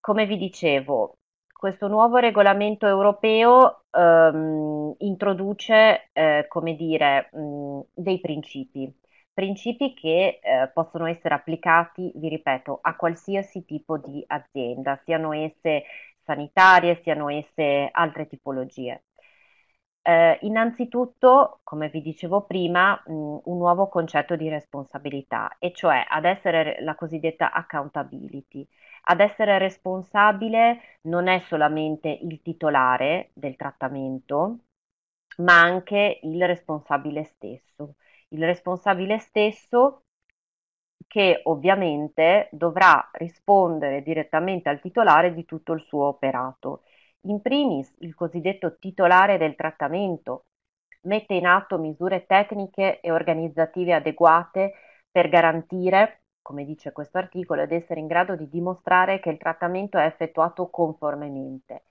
come vi dicevo, questo nuovo regolamento europeo ehm, introduce, eh, come dire, mh, mm, dei principi, principi che eh, possono essere applicati, vi ripeto, a qualsiasi tipo di azienda, siano esse sanitarie, siano esse altre tipologie. Eh, innanzitutto, come vi dicevo prima, mh, mm, un nuovo concetto di responsabilità, e cioè ad essere la cosiddetta accountability. Ad essere responsabile non è solamente il titolare del trattamento, ma anche il responsabile stesso. Il responsabile stesso che ovviamente dovrà rispondere direttamente al titolare di tutto il suo operato in primis il cosiddetto titolare del trattamento mette in atto misure tecniche e organizzative adeguate per garantire, come dice questo articolo, ed essere in grado di dimostrare che il trattamento è effettuato conformemente.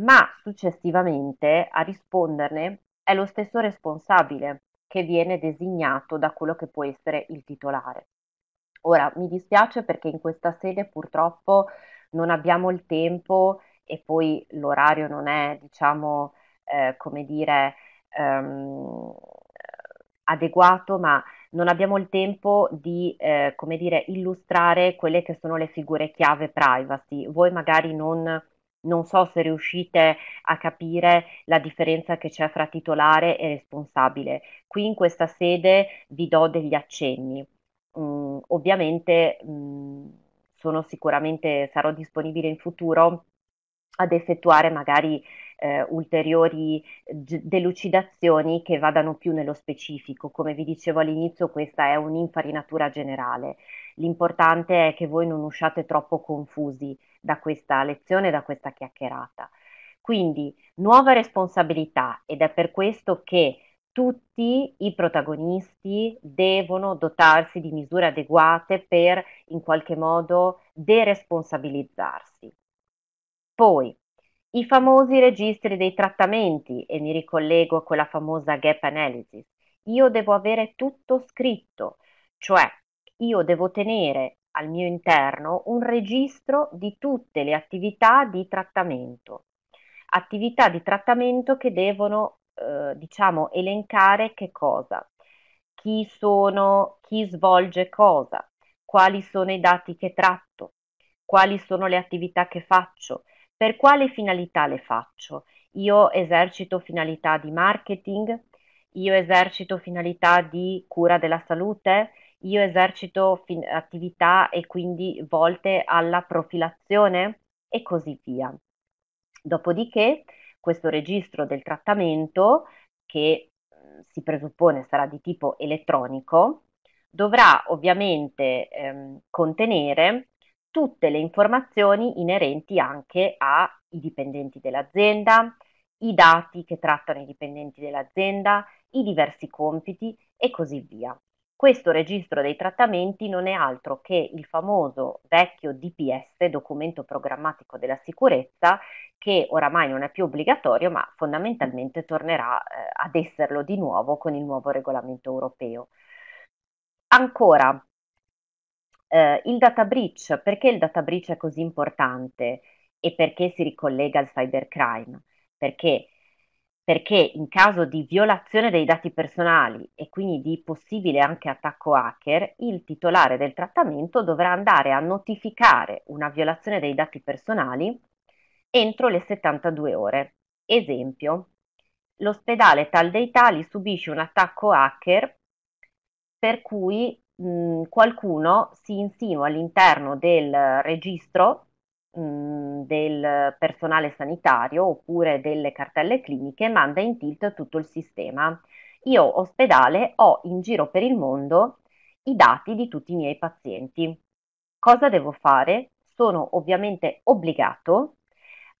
Ma successivamente a risponderne è lo stesso responsabile che viene designato da quello che può essere il titolare. Ora, mi dispiace perché in questa sede purtroppo non abbiamo il tempo e poi l'orario non è, diciamo, eh, come dire, ehm, adeguato, ma non abbiamo il tempo di, eh, come dire, illustrare quelle che sono le figure chiave privacy. Voi magari non, non so se riuscite a capire la differenza che c'è fra titolare e responsabile. Qui in questa sede vi do degli accenni. Mm, ovviamente mh, mm, sono sicuramente sarò disponibile in futuro ad effettuare magari eh, ulteriori g- delucidazioni che vadano più nello specifico. Come vi dicevo all'inizio, questa è un'infarinatura generale. L'importante è che voi non usciate troppo confusi da questa lezione, da questa chiacchierata. Quindi nuova responsabilità ed è per questo che tutti i protagonisti devono dotarsi di misure adeguate per in qualche modo deresponsabilizzarsi. Poi, i famosi registri dei trattamenti, e mi ricollego a quella famosa gap analysis. Io devo avere tutto scritto, cioè io devo tenere al mio interno un registro di tutte le attività di trattamento, attività di trattamento che devono, eh, diciamo, elencare che cosa, chi sono, chi svolge cosa, quali sono i dati che tratto, quali sono le attività che faccio, per quale finalità le faccio? Io esercito finalità di marketing, io esercito finalità di cura della salute, io esercito fin- attività e quindi volte alla profilazione e così via. Dopodiché questo registro del trattamento che si presuppone sarà di tipo elettronico, dovrà ovviamente ehm, contenere tutte le informazioni inerenti anche ai dipendenti dell'azienda, i dati che trattano i dipendenti dell'azienda, i diversi compiti e così via. Questo registro dei trattamenti non è altro che il famoso vecchio DPS, documento programmatico della sicurezza, che oramai non è più obbligatorio, ma fondamentalmente tornerà eh, ad esserlo di nuovo con il nuovo regolamento europeo. Ancora, eh, il data breach, perché il data breach è così importante e perché si ricollega al cybercrime? Perché? Perché in caso di violazione dei dati personali e quindi di possibile anche attacco hacker, il titolare del trattamento dovrà andare a notificare una violazione dei dati personali entro le 72 ore. Esempio, l'ospedale tal dei tali subisce un attacco hacker per cui mh, qualcuno si insinua all'interno del registro del personale sanitario oppure delle cartelle cliniche e manda in tilt tutto il sistema. Io ospedale ho in giro per il mondo i dati di tutti i miei pazienti. Cosa devo fare? Sono ovviamente obbligato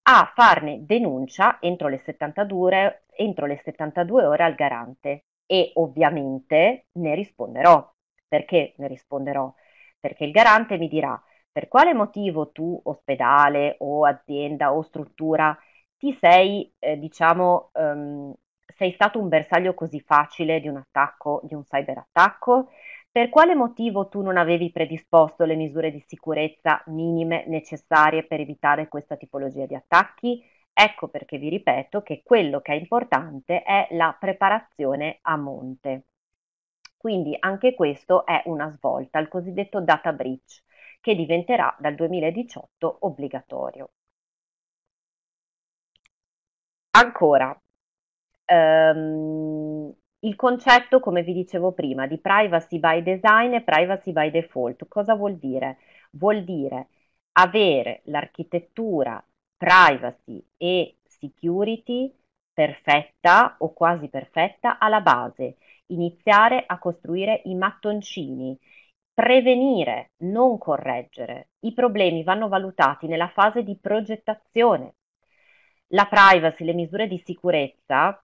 a farne denuncia entro le 72, entro le 72 ore al garante e ovviamente ne risponderò. Perché ne risponderò? Perché il garante mi dirà per quale motivo tu, ospedale o azienda o struttura, ti sei, eh, diciamo, um, sei stato un bersaglio così facile di un attacco, di un cyberattacco? Per quale motivo tu non avevi predisposto le misure di sicurezza minime necessarie per evitare questa tipologia di attacchi? Ecco perché vi ripeto che quello che è importante è la preparazione a monte. Quindi anche questo è una svolta, il cosiddetto data breach, che diventerà dal 2018 obbligatorio. Ancora, ehm, il concetto, come vi dicevo prima, di privacy by design e privacy by default, cosa vuol dire? Vuol dire avere l'architettura privacy e security perfetta o quasi perfetta alla base iniziare a costruire i mattoncini, prevenire, non correggere. I problemi vanno valutati nella fase di progettazione. La privacy, le misure di sicurezza,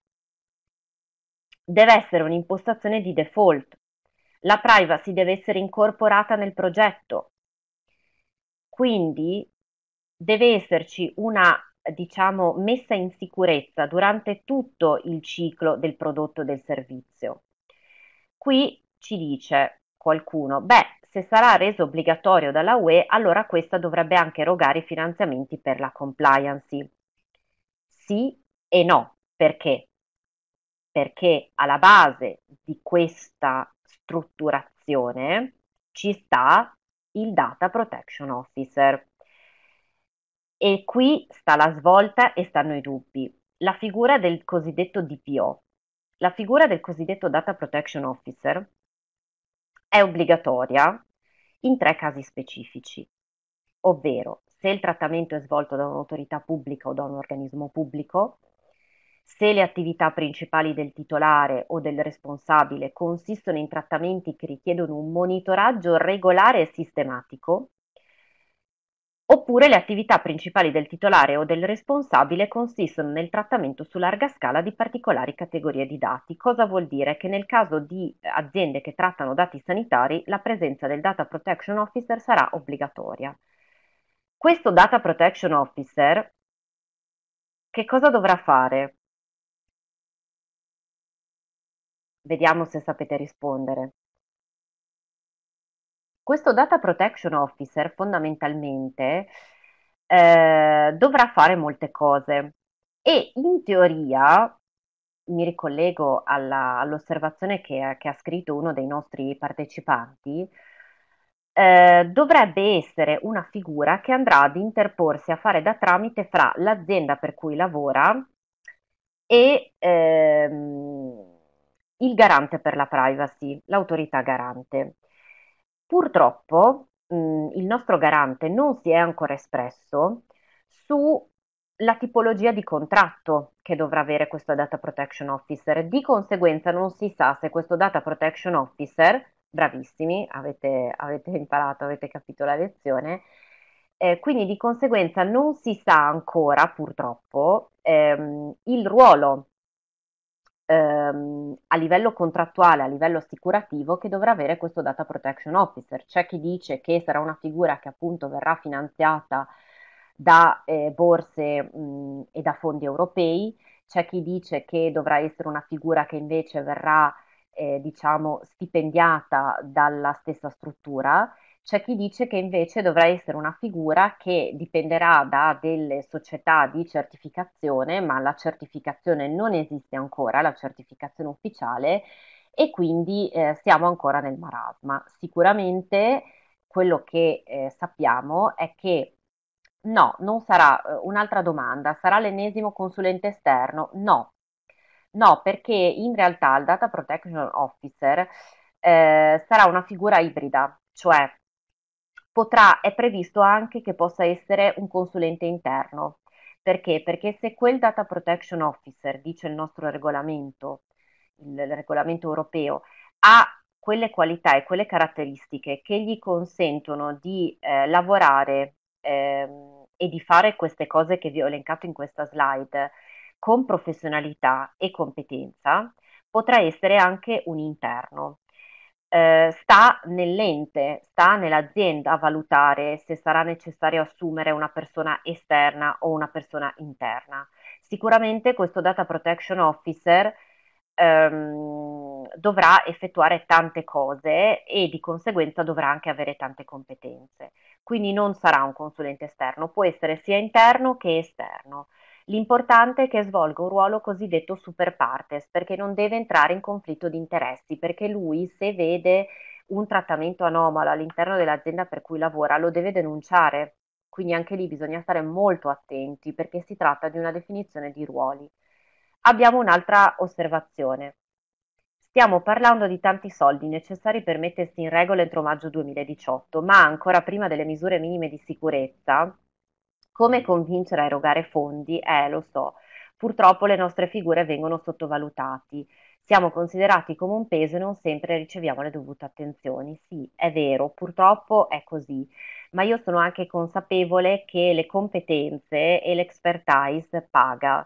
deve essere un'impostazione di default. La privacy deve essere incorporata nel progetto. Quindi deve esserci una diciamo messa in sicurezza durante tutto il ciclo del prodotto del servizio. Qui ci dice qualcuno, beh, se sarà reso obbligatorio dalla UE, allora questa dovrebbe anche erogare i finanziamenti per la compliance. Sì e no, perché? Perché alla base di questa strutturazione ci sta il Data Protection Officer. E qui sta la svolta e stanno i dubbi. La figura del cosiddetto DPO, la figura del cosiddetto Data Protection Officer è obbligatoria in tre casi specifici, ovvero se il trattamento è svolto da un'autorità pubblica o da un organismo pubblico, se le attività principali del titolare o del responsabile consistono in trattamenti che richiedono un monitoraggio regolare e sistematico, Oppure le attività principali del titolare o del responsabile consistono nel trattamento su larga scala di particolari categorie di dati. Cosa vuol dire? Che nel caso di eh, aziende che trattano dati sanitari, la presenza del Data Protection Officer sarà obbligatoria. Questo Data Protection Officer che cosa dovrà fare? Vediamo se sapete rispondere. Questo Data Protection Officer fondamentalmente eh, dovrà fare molte cose e in teoria mi ricollego alla, all'osservazione che, che, ha scritto uno dei nostri partecipanti, eh, dovrebbe essere una figura che andrà ad interporsi a fare da tramite fra l'azienda per cui lavora e ehm, il garante per la privacy, l'autorità garante. Purtroppo mh, mm, il nostro garante non si è ancora espresso sulla tipologia di contratto che dovrà avere questo Data Protection Officer, di conseguenza non si sa se questo Data Protection Officer, bravissimi, avete, avete imparato, avete capito la lezione, eh, quindi di conseguenza non si sa ancora purtroppo ehm, il ruolo ehm, a livello contrattuale, a livello assicurativo, che dovrà avere questo data protection officer. C'è chi dice che sarà una figura che appunto verrà finanziata da eh, borse mh, e da fondi europei, c'è chi dice che dovrà essere una figura che invece verrà eh, diciamo stipendiata dalla stessa struttura c'è chi dice che invece dovrà essere una figura che dipenderà da delle società di certificazione, ma la certificazione non esiste ancora, la certificazione ufficiale, e quindi eh, siamo ancora nel marasma. Sicuramente quello che eh, sappiamo è che no, non sarà eh, un'altra domanda, sarà l'ennesimo consulente esterno? No. No, perché in realtà il Data Protection Officer eh, sarà una figura ibrida, cioè potrà, è previsto anche che possa essere un consulente interno. Perché? Perché se quel Data Protection Officer, dice il nostro regolamento, il, il regolamento europeo, ha quelle qualità e quelle caratteristiche che gli consentono di eh, lavorare ehm, e di fare queste cose che vi ho elencato in questa slide con professionalità e competenza, potrà essere anche un interno eh, sta nell'ente, sta nell'azienda a valutare se sarà necessario assumere una persona esterna o una persona interna. Sicuramente questo data protection officer ehm, dovrà effettuare tante cose e di conseguenza dovrà anche avere tante competenze. Quindi non sarà un consulente esterno, può essere sia interno che esterno. L'importante è che svolga un ruolo cosiddetto super partes, perché non deve entrare in conflitto di interessi, perché lui se vede un trattamento anomalo all'interno dell'azienda per cui lavora lo deve denunciare. Quindi anche lì bisogna stare molto attenti perché si tratta di una definizione di ruoli. Abbiamo un'altra osservazione. Stiamo parlando di tanti soldi necessari per mettersi in regola entro maggio 2018, ma ancora prima delle misure minime di sicurezza, come convincere a erogare fondi? Eh, lo so. Purtroppo le nostre figure vengono sottovalutati. Siamo considerati come un peso e non sempre riceviamo le dovute attenzioni. Sì, è vero, purtroppo è così, ma io sono anche consapevole che le competenze e l'expertise paga.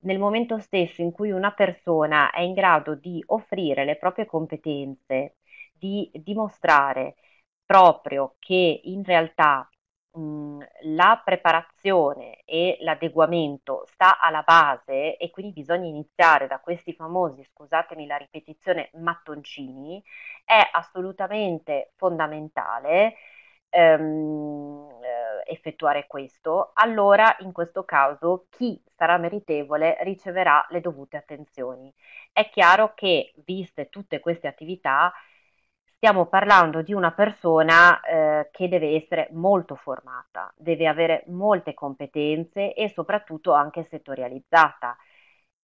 Nel momento stesso in cui una persona è in grado di offrire le proprie competenze, di dimostrare proprio che in realtà Mhmm, la preparazione e l'adeguamento sta alla base e quindi bisogna iniziare da questi famosi, scusatemi la ripetizione, mattoncini, è assolutamente fondamentale ehm, eh, effettuare questo, allora in questo caso chi sarà meritevole riceverà le dovute attenzioni. È chiaro che, viste tutte queste attività, stiamo parlando di una persona eh, che deve essere molto formata, deve avere molte competenze e soprattutto anche settorializzata.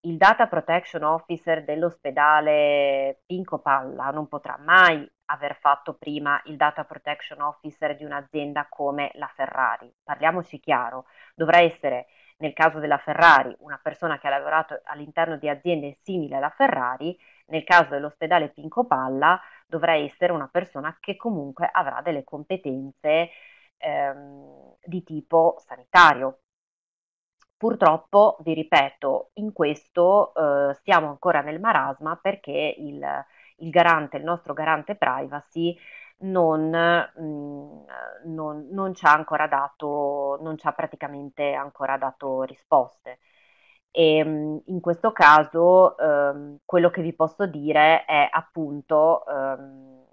Il data protection officer dell'ospedale Pinco Palla non potrà mai aver fatto prima il data protection officer di un'azienda come la Ferrari. Parliamoci chiaro, dovrà essere nel caso della Ferrari una persona che ha lavorato all'interno di aziende simili alla Ferrari, nel caso dell'ospedale Pinco Palla dovrà essere una persona che comunque avrà delle competenze ehm, di tipo sanitario. Purtroppo, vi ripeto, in questo eh, siamo ancora nel marasma perché il, il garante, il nostro garante privacy, non, mm, non, non ci ha ancora dato, non ci ha praticamente ancora dato risposte. E, ehm, in questo caso ehm, quello che vi posso dire è appunto ehm,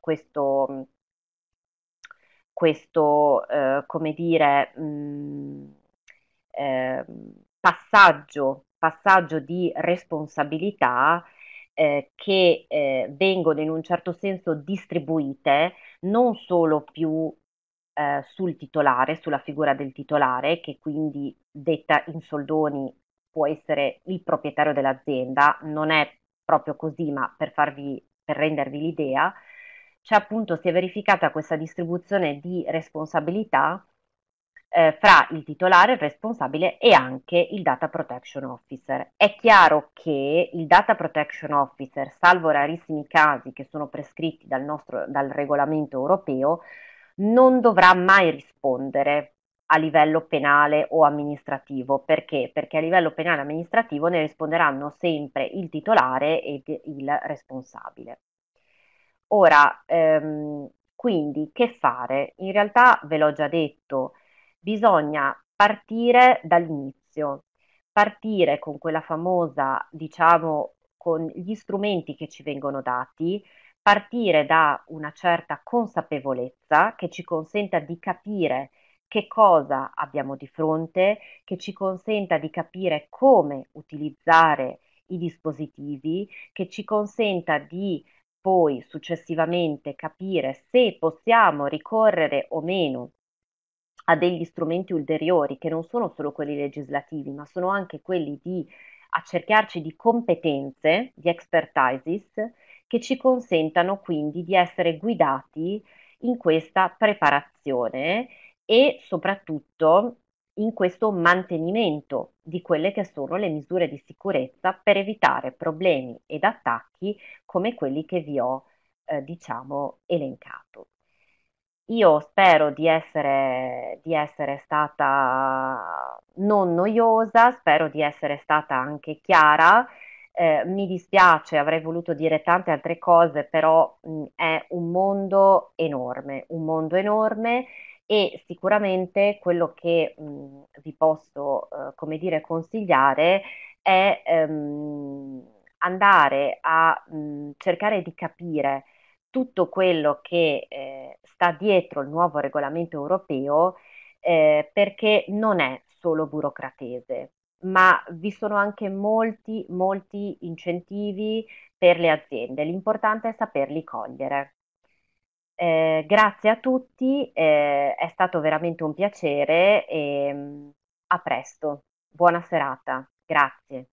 questo, questo eh, come dire, mh, mm, eh, passaggio, passaggio di responsabilità eh, che eh, vengono in un certo senso distribuite non solo più eh, sul titolare, sulla figura del titolare, che quindi detta in soldoni può essere il proprietario dell'azienda, non è proprio così, ma per, farvi, per rendervi l'idea, c'è appunto si è verificata questa distribuzione di responsabilità eh, fra il titolare, il responsabile e anche il data protection officer. È chiaro che il data protection officer, salvo rarissimi casi che sono prescritti dal, nostro, dal regolamento europeo, non dovrà mai rispondere a livello penale o amministrativo. Perché? Perché a livello penale e amministrativo ne risponderanno sempre il titolare ed il responsabile. Ora, ehm, quindi che fare? In realtà ve l'ho già detto, bisogna partire dall'inizio, partire con quella famosa, diciamo, con gli strumenti che ci vengono dati, partire da una certa consapevolezza che ci consenta di capire che cosa abbiamo di fronte, che ci consenta di capire come utilizzare i dispositivi, che ci consenta di poi successivamente capire se possiamo ricorrere o meno a degli strumenti ulteriori che non sono solo quelli legislativi, ma sono anche quelli di accerchiarci di competenze, di expertises, che ci consentano quindi di essere guidati in questa preparazione e soprattutto in questo mantenimento di quelle che sono le misure di sicurezza per evitare problemi ed attacchi come quelli che vi ho eh, diciamo elencato. Io spero di essere, di essere stata non noiosa, spero di essere stata anche chiara. Eh, mi dispiace, avrei voluto dire tante altre cose, però mh, mm, è un mondo enorme, un mondo enorme e sicuramente quello che mh, mm, vi posso, eh, come dire, consigliare è ehm, andare a mh, mm, cercare di capire tutto quello che eh, sta dietro il nuovo regolamento europeo eh, perché non è solo burocratese, ma vi sono anche molti, molti incentivi per le aziende. L'importante è saperli cogliere. Eh, grazie a tutti, eh, è stato veramente un piacere e mm, a presto. Buona serata, grazie.